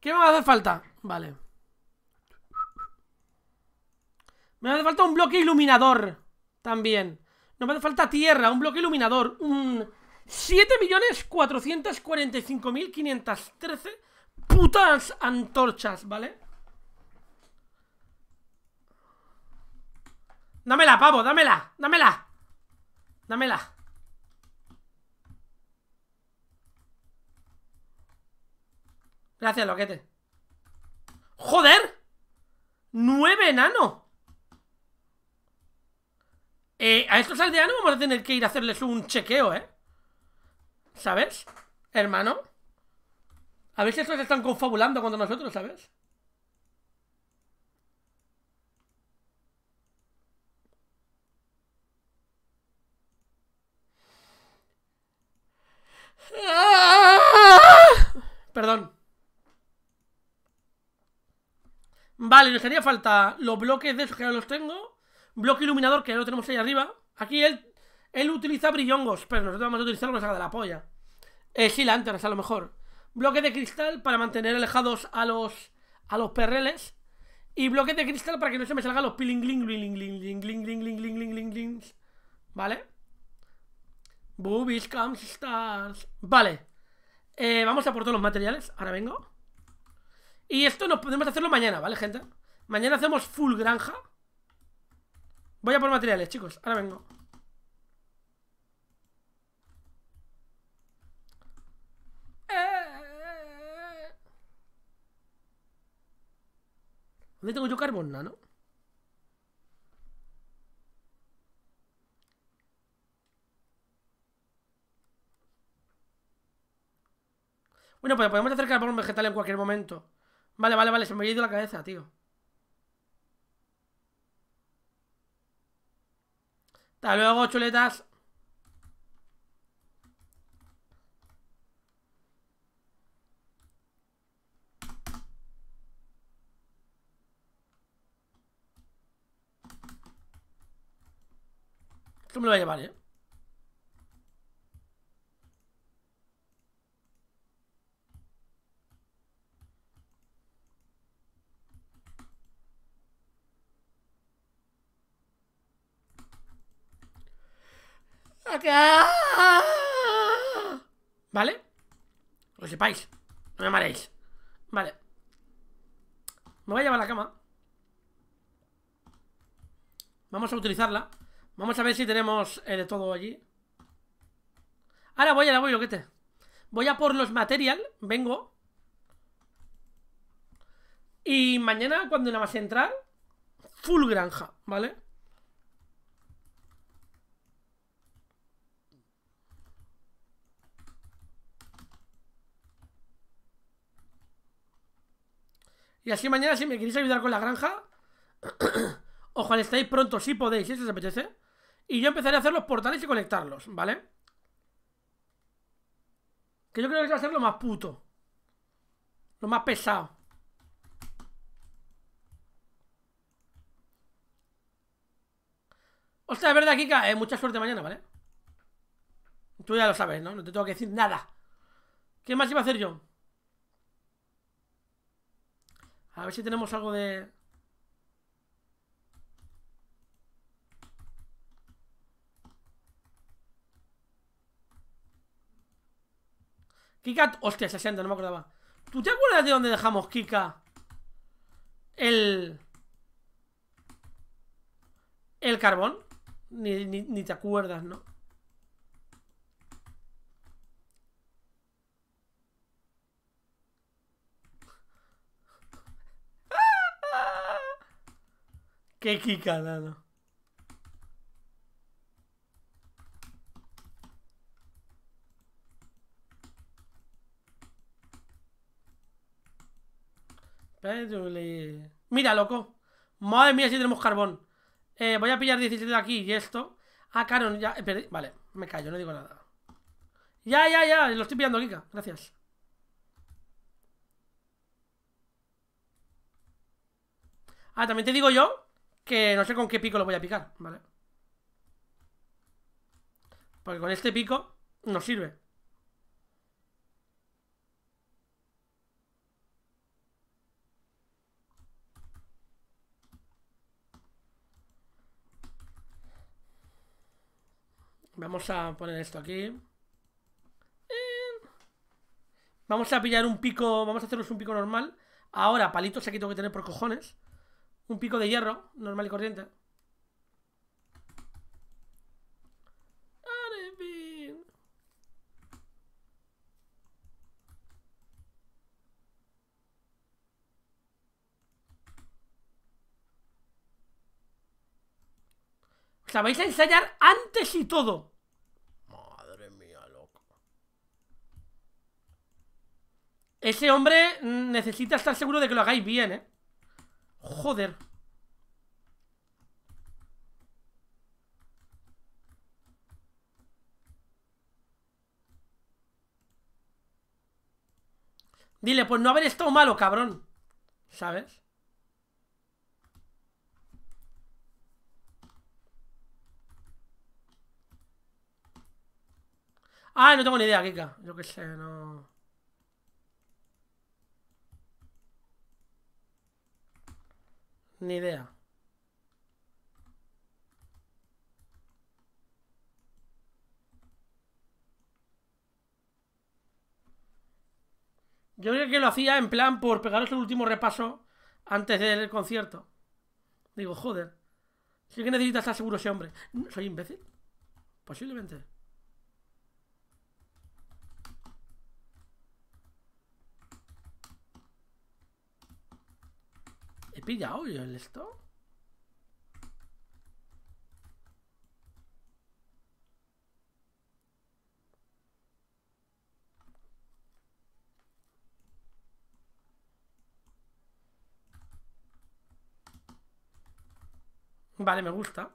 ¿Qué me va a hacer falta? Vale. Me hace falta un bloque iluminador también. No me hace falta tierra, un bloque iluminador. Un 7.445.513 putas antorchas, ¿vale? Dámela, pavo, dámela, dámela. Dámela. Gracias, loquete. ¡Joder! ¡Nueve enano! Eh, a estos aldeanos vamos a tener que ir a hacerles un chequeo, ¿eh? ¿Sabes? Hermano. A ver si estos están confabulando contra nosotros, ¿sabes? ¡Ah! Perdón. Vale, nos haría falta los bloques de esos que ya los tengo. Bloque iluminador que ya lo tenemos ahí arriba. Aquí él, él utiliza brillongos, pero nosotros vamos a utilizar una saca de la polla. Eh, sí, lanternas a lo mejor. Bloque de cristal para mantener alejados a los, a los perreles. Y bloque de cristal para que no se me salgan los pilingling. ¿Vale? Boobies, comes, stars. Vale. Eh, vamos a por todos los materiales. Ahora vengo. Y esto nos podemos hacerlo mañana, ¿vale, gente? Mañana hacemos full granja. Voy a por materiales, chicos. Ahora vengo. ¿Dónde tengo yo carbón, no? Bueno, pues podemos hacer carbón vegetal en cualquier momento. Vale, vale, vale, se me ha ido la cabeza, tío. Hasta luego, chuletas. Esto me lo va a llevar, ¿eh? Ah. ¿Vale? Lo sepáis. No me mareéis. Vale. Me voy a llevar la cama. Vamos a utilizarla. Vamos a ver si tenemos eh, de todo allí. Ahora voy, ahora voy, te. Voy a por los material. Vengo. Y mañana, cuando nada más entrar, full granja, ¿vale? Y así mañana, si me queréis ayudar con la granja, ojalá estáis pronto, si podéis, si os apetece. Y yo empezaré a hacer los portales y conectarlos, ¿vale? Que yo creo que va a ser lo más puto. Lo más pesado. sea, es verdad, Kika. Eh, mucha suerte mañana, ¿vale? Tú ya lo sabes, ¿no? No te tengo que decir nada. ¿Qué más iba a hacer yo? A ver si tenemos algo de... Kika... Hostia, 60, no me acordaba. ¿Tú te acuerdas de dónde dejamos Kika? El... El carbón. Ni, ni, ni te acuerdas, ¿no? Qué Kika, ¿no? Mira, loco. Madre mía, si tenemos carbón. Eh, voy a pillar 17 de aquí y esto. Ah, Caron, ya. Eh, perdí. Vale, me callo, no digo nada. Ya, ya, ya. Lo estoy pillando, Kika. Gracias. Ah, también te digo yo que no sé con qué pico lo voy a picar, ¿vale? Porque con este pico no sirve. Vamos a poner esto aquí. Eh, vamos a pillar un pico. Vamos a hacernos un pico normal. Ahora, palitos aquí tengo que tener por cojones. Un pico de hierro, normal y corriente. O sea, vais a ensayar antes y todo. Madre mía, loco. Ese hombre mm, necesita estar seguro de que lo hagáis bien, ¿eh? Joder. Dile, pues no haber estado malo, cabrón. ¿Sabes? Ah, no tengo ni idea, Kika. Yo que sé, no... Ni idea. Yo creo que lo hacía en plan por pegaros el último repaso antes del concierto. Digo, joder. Sí que necesitas estar seguro ese hombre. ¿Soy imbécil? Posiblemente. ¿He pillado yo el esto? Vale, me gusta.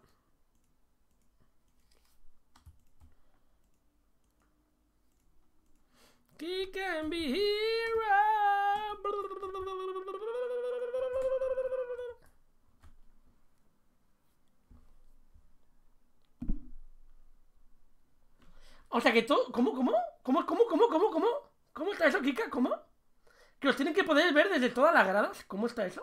He can be hero. O sea que todo. ¿Cómo, cómo? ¿Cómo, cómo, cómo, cómo, cómo? ¿Cómo está eso, Kika? ¿Cómo? ¿Que los tienen que poder ver desde todas las gradas? ¿Cómo está eso?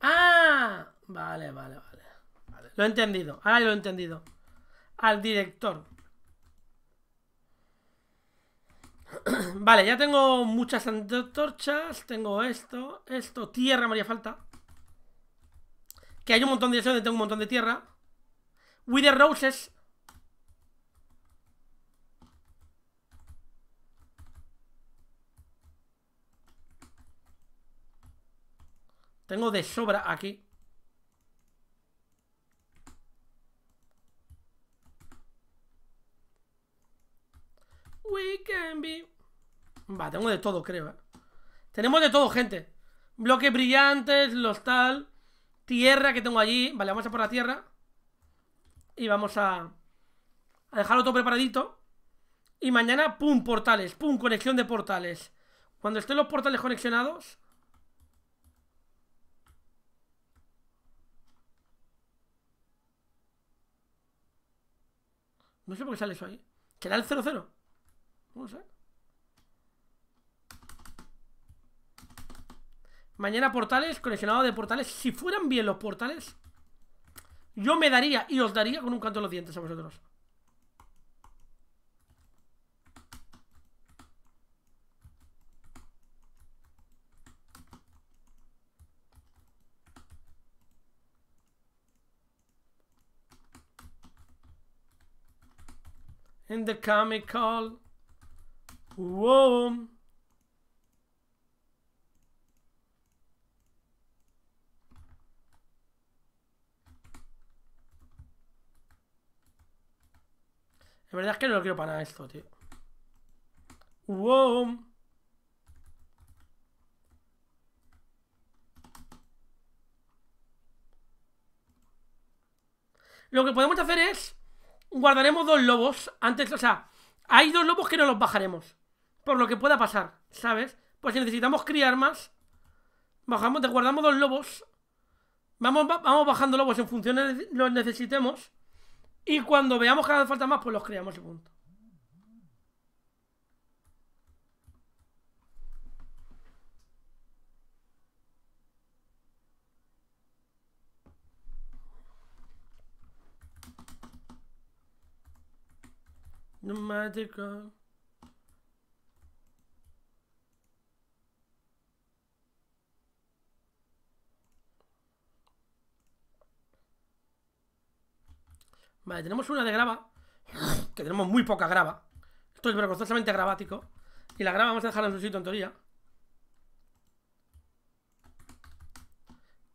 Ah, vale, vale, vale. vale. Lo he entendido. Ahora lo he entendido al director. vale, ya tengo muchas antorchas. Tengo esto, esto, tierra me haría falta. Que hay un montón de donde tengo un montón de tierra. Wither Roses. Tengo de sobra aquí. We can be. Va, tengo de todo, creo. ¿eh? Tenemos de todo, gente. Bloques brillantes, los tal. Tierra que tengo allí. Vale, vamos a por la tierra. Y vamos a. A dejarlo todo preparadito. Y mañana, pum, portales. Pum, conexión de portales. Cuando estén los portales conexionados. No sé por qué sale eso ahí. ¿Queda el 00? Mañana portales, coleccionado de portales. Si fueran bien los portales, yo me daría y os daría con un canto los dientes a vosotros. In the comic call. Wow. La verdad es que no lo quiero para nada esto, tío. Wow. Lo que podemos hacer es... Guardaremos dos lobos antes, o sea... Hay dos lobos que no los bajaremos por lo que pueda pasar, ¿sabes? Pues si necesitamos criar más, bajamos, te guardamos dos lobos, vamos, vamos bajando lobos en función de los necesitemos, y cuando veamos que hace falta más, pues los criamos y punto. Vale, tenemos una de grava, que tenemos muy poca grava. Esto es vergonzosamente gravático. Y la grava vamos a dejarla en su sitio en teoría.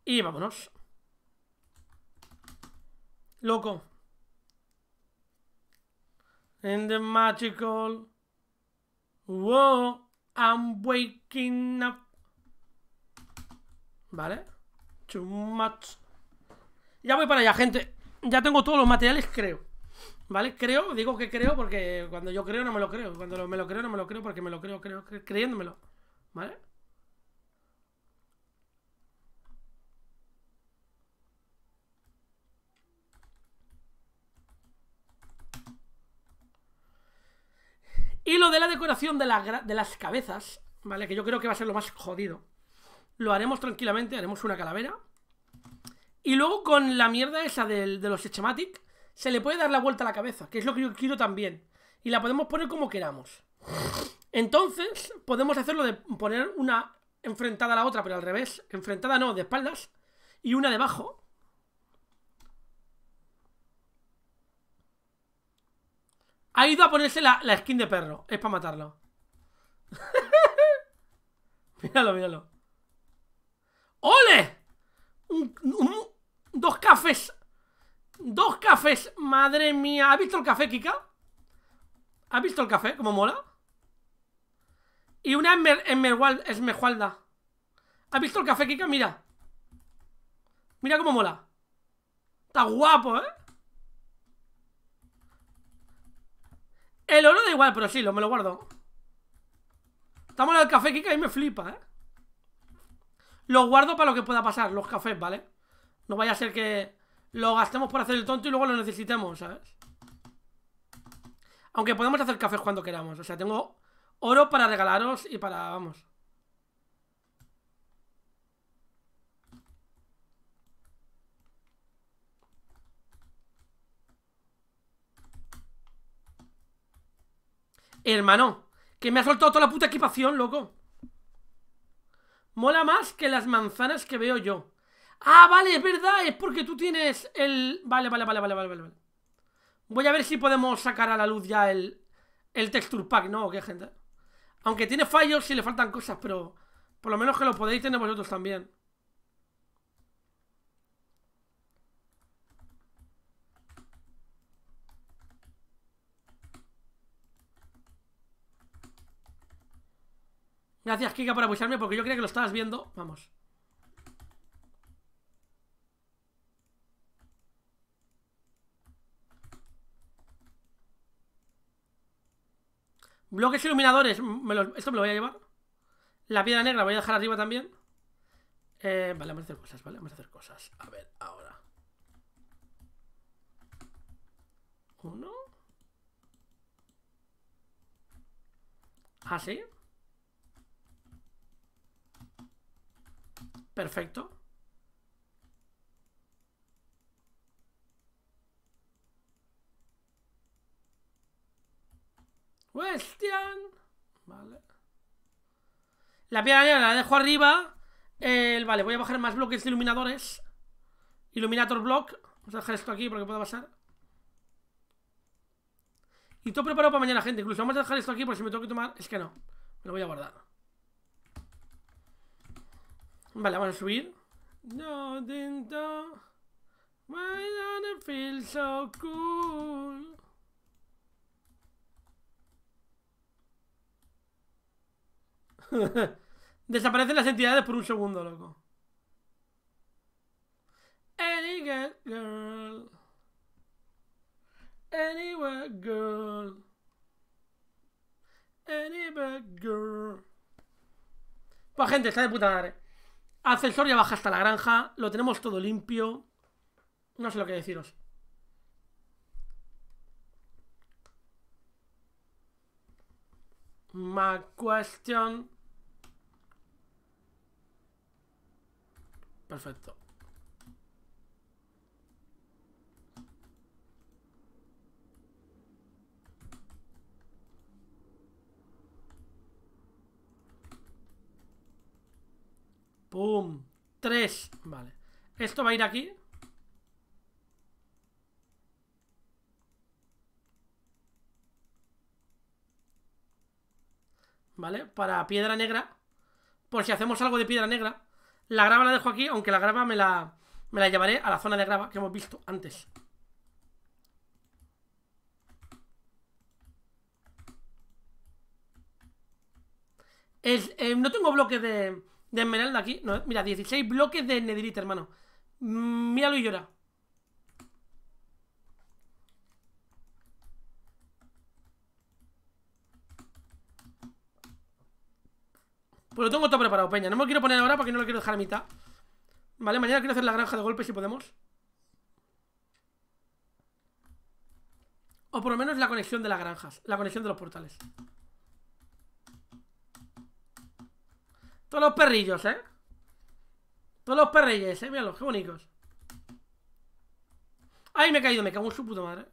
Y vámonos. Loco. In the magical. Wow I'm waking up. Vale. Too much. Ya voy para allá, gente ya tengo todos los materiales, creo. ¿Vale? Creo, digo que creo porque cuando yo creo no me lo creo. Cuando me lo creo no me lo creo porque me lo creo, creo creyéndomelo. ¿Vale? Y lo de la decoración de, de las cabezas, ¿vale? Que yo creo que va a ser lo más jodido. Lo haremos tranquilamente, haremos una calavera. Y luego con la mierda esa de, de los echematic se le puede dar la vuelta a la cabeza, que es lo que yo quiero también. Y la podemos poner como queramos. Entonces, podemos hacerlo de poner una enfrentada a la otra, pero al revés. Enfrentada no, de espaldas. Y una debajo. Ha ido a ponerse la, skin de perro. Es para matarlo. míralo, míralo. ¡Ole! un, Dos cafés. Dos cafés. Madre mía. ¿Has visto el café, Kika? ¿Has visto el café? ¿Cómo mola? Y una Mejualda. ¿Has visto el café, Kika? Mira. Mira cómo mola. Está guapo, ¿eh? El oro da igual, pero sí, lo, me lo guardo. Estamos mola el café, Kika, y me flipa, ¿eh? Lo guardo para lo que pueda pasar, los cafés, ¿vale? No vaya a ser que lo gastemos por hacer el tonto y luego lo necesitemos, ¿sabes? Aunque podemos hacer cafés cuando queramos. O sea, tengo oro para regalaros y para... Vamos. Hermano, que me ha soltado toda la puta equipación, loco. Mola más que las manzanas que veo yo. Ah, vale, es verdad, es porque tú tienes el... Vale, vale, vale, vale, vale, vale. Voy a ver si podemos sacar a la luz ya el, el texture pack, ¿no? qué, gente? Aunque tiene fallos y le faltan cosas, pero por lo menos que lo podéis tener vosotros también. Gracias, Kika, por apoyarme porque yo creía que lo estabas viendo. Vamos. Bloques iluminadores, esto me lo voy a llevar. La piedra negra voy a dejar arriba también. Eh, vale, vamos a hacer cosas, vale, vamos a hacer cosas. A ver, ahora. Uno. Así. Ah, Perfecto. Cuestión, Vale. La piedra la dejo arriba. El, vale, voy a bajar más bloques de iluminadores. Iluminator block. Vamos a dejar esto aquí porque puede pasar. Y todo preparado para mañana, gente. Incluso vamos a dejar esto aquí porque si me tengo que tomar... Es que no. Me lo voy a guardar. Vale, vamos a subir. No, don't it feel so cool. Desaparecen las entidades por un segundo, loco. Any girl, Anywhere girl. Anywhere girl. Pues gente, está de puta madre. Ascensor ya baja hasta la granja. Lo tenemos todo limpio. No sé lo que deciros. My question. Perfecto. ¡Pum! Tres. Vale. Esto va a ir aquí. ¿Vale? Para piedra negra. Por si hacemos algo de piedra negra. La grava la dejo aquí, aunque la grava me la, me la llevaré a la zona de grava que hemos visto antes. Eh, no tengo bloques de, de esmeralda aquí. mira, 16 bloques de nederita, hermano. Mm, míralo y llora. Pues lo tengo todo preparado, peña. No me lo quiero poner ahora porque no lo quiero dejar a mitad. Vale, mañana quiero hacer la granja de golpe si podemos. O por lo menos la conexión de las granjas. La conexión de los portales. Todos los perrillos, ¿eh? Todos los perrillos, ¿eh? Míralos, qué bonitos. ¡Ay, me he caído! Me cago en su puta madre.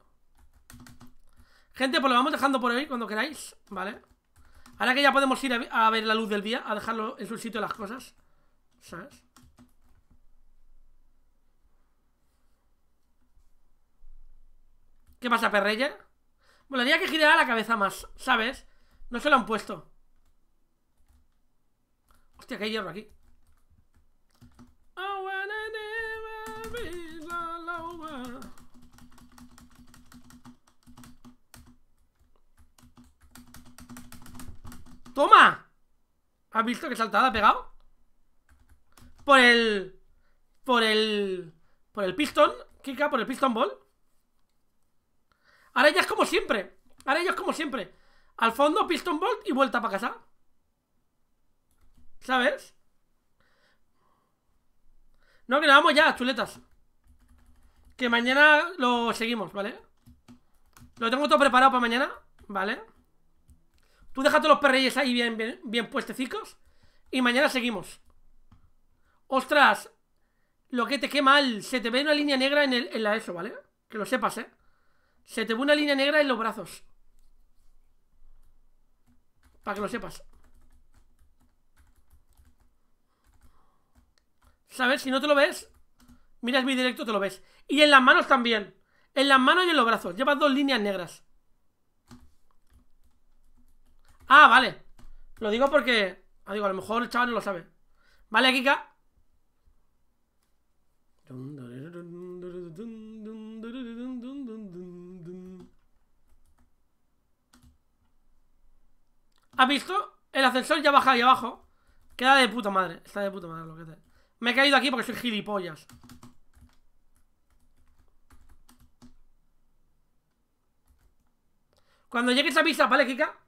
Gente, pues lo vamos dejando por hoy cuando queráis, ¿vale? Ahora que ya podemos ir a ver la luz del día, a dejarlo en su sitio las cosas. ¿Sabes? ¿Qué pasa, Bueno, haría que girara la cabeza más, ¿sabes? No se lo han puesto. Hostia, que hay hierro aquí. ¡Toma! ¿Has visto que saltada ha pegado? Por el... Por el... Por el piston Kika, por el piston bolt Ahora ya es como siempre Ahora ya es como siempre Al fondo, piston bolt y vuelta para casa ¿Sabes? No, que nos vamos ya, chuletas Que mañana lo seguimos, ¿vale? Lo tengo todo preparado para mañana ¿Vale? Tú déjate los perreyes ahí bien, bien, puestecicos. Y mañana seguimos. Ostras, lo que te quema el... Se te ve una línea negra en, el, en la ESO, ¿vale? Que lo sepas, ¿eh? Se te ve una línea negra en los brazos. Para que lo sepas. ¿Sabes? Si no te lo ves, miras mi directo, te lo ves. Y en las manos también. En las manos y en los brazos. Llevas dos líneas negras. Ah, vale. Lo digo porque... digo, a lo mejor el chaval no lo sabe. Vale, Kika. ¿Has visto? El ascensor ya baja ahí abajo. Queda de puta madre. Está de puta madre lo que te... Me he caído aquí porque soy gilipollas. Cuando llegues a Visa, ¿vale, Kika?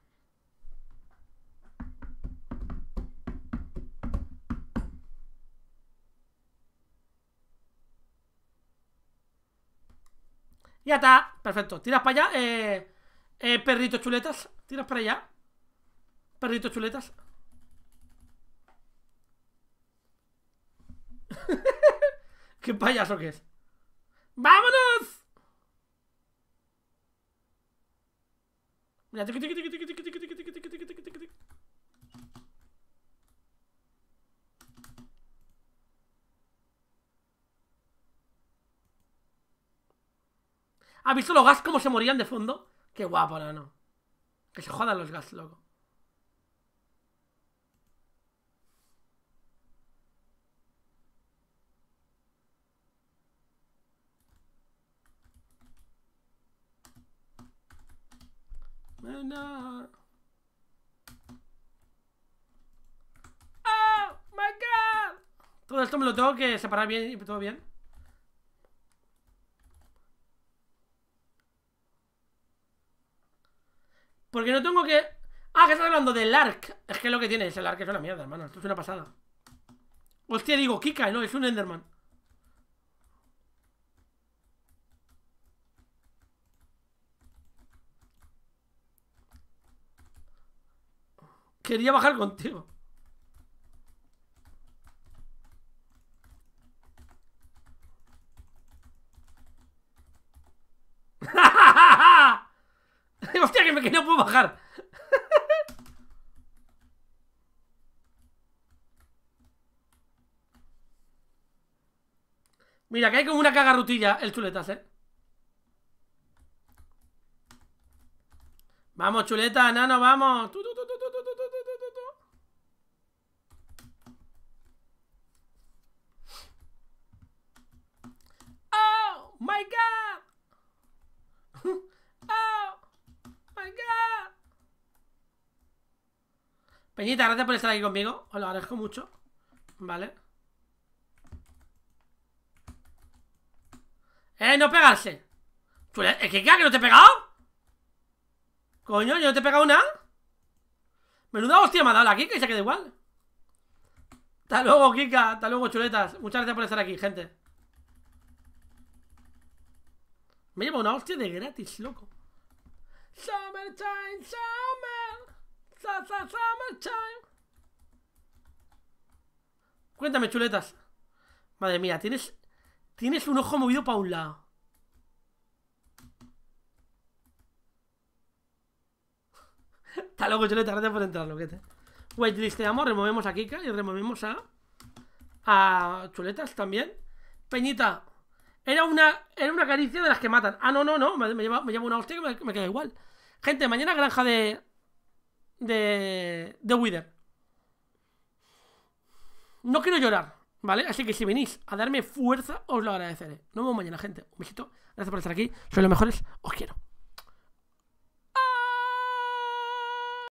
Ya está, perfecto. Tiras para allá, eh, eh, perrito chuletas. Tiras para allá. Perrito chuletas. Qué payaso que es. ¡Vámonos! Mira, tiqui, tiki ¿Has visto los gas como se morían de fondo? Qué guapo, no, no. Que se jodan los gas, loco. Menor. ¡Oh, ah, my God! Todo esto me lo tengo que separar bien y todo bien. Porque no tengo que... Ah, que estás hablando del ARC. Es que lo que tiene es el ARC es una mierda, hermano. Esto es una pasada. Hostia, digo, Kika, no, es un Enderman. Quería bajar contigo. Hostia, que, me, que no puedo bajar. Mira, que hay como una cagarrutilla el chuletas, ¿eh? Vamos, chuleta, nano, vamos. Tu, ¡Oh, my God! Peñita, gracias por estar aquí conmigo. Os lo agradezco mucho. Vale. Eh, no pegarse. ¿Es que qué? ¿Que no te he pegado? Coño, yo no te he pegado nada. Menuda hostia me ha dado la Kika y se queda igual. Hasta luego, Kika. Hasta luego, chuletas. Muchas gracias por estar aquí, gente. Me llevo una hostia de gratis, loco. Summertime, summer. Sa, sa, summertime. Cuéntame, chuletas. Madre mía, tienes. Tienes un ojo movido para un lado. Está loco, chuletas, gracias por entrar, loquete. que te removemos a Kika y removemos a. A chuletas también. Peñita, era una, era una caricia de las que matan. Ah, no, no, no. Me, me, una hostia que me, me, queda igual. Gente, mañana granja de. De. De Wither. No quiero llorar, ¿vale? Así que si venís a darme fuerza, os lo agradeceré. Nos vemos mañana, gente. Un besito. Gracias por estar aquí. Sois los mejores. Os quiero.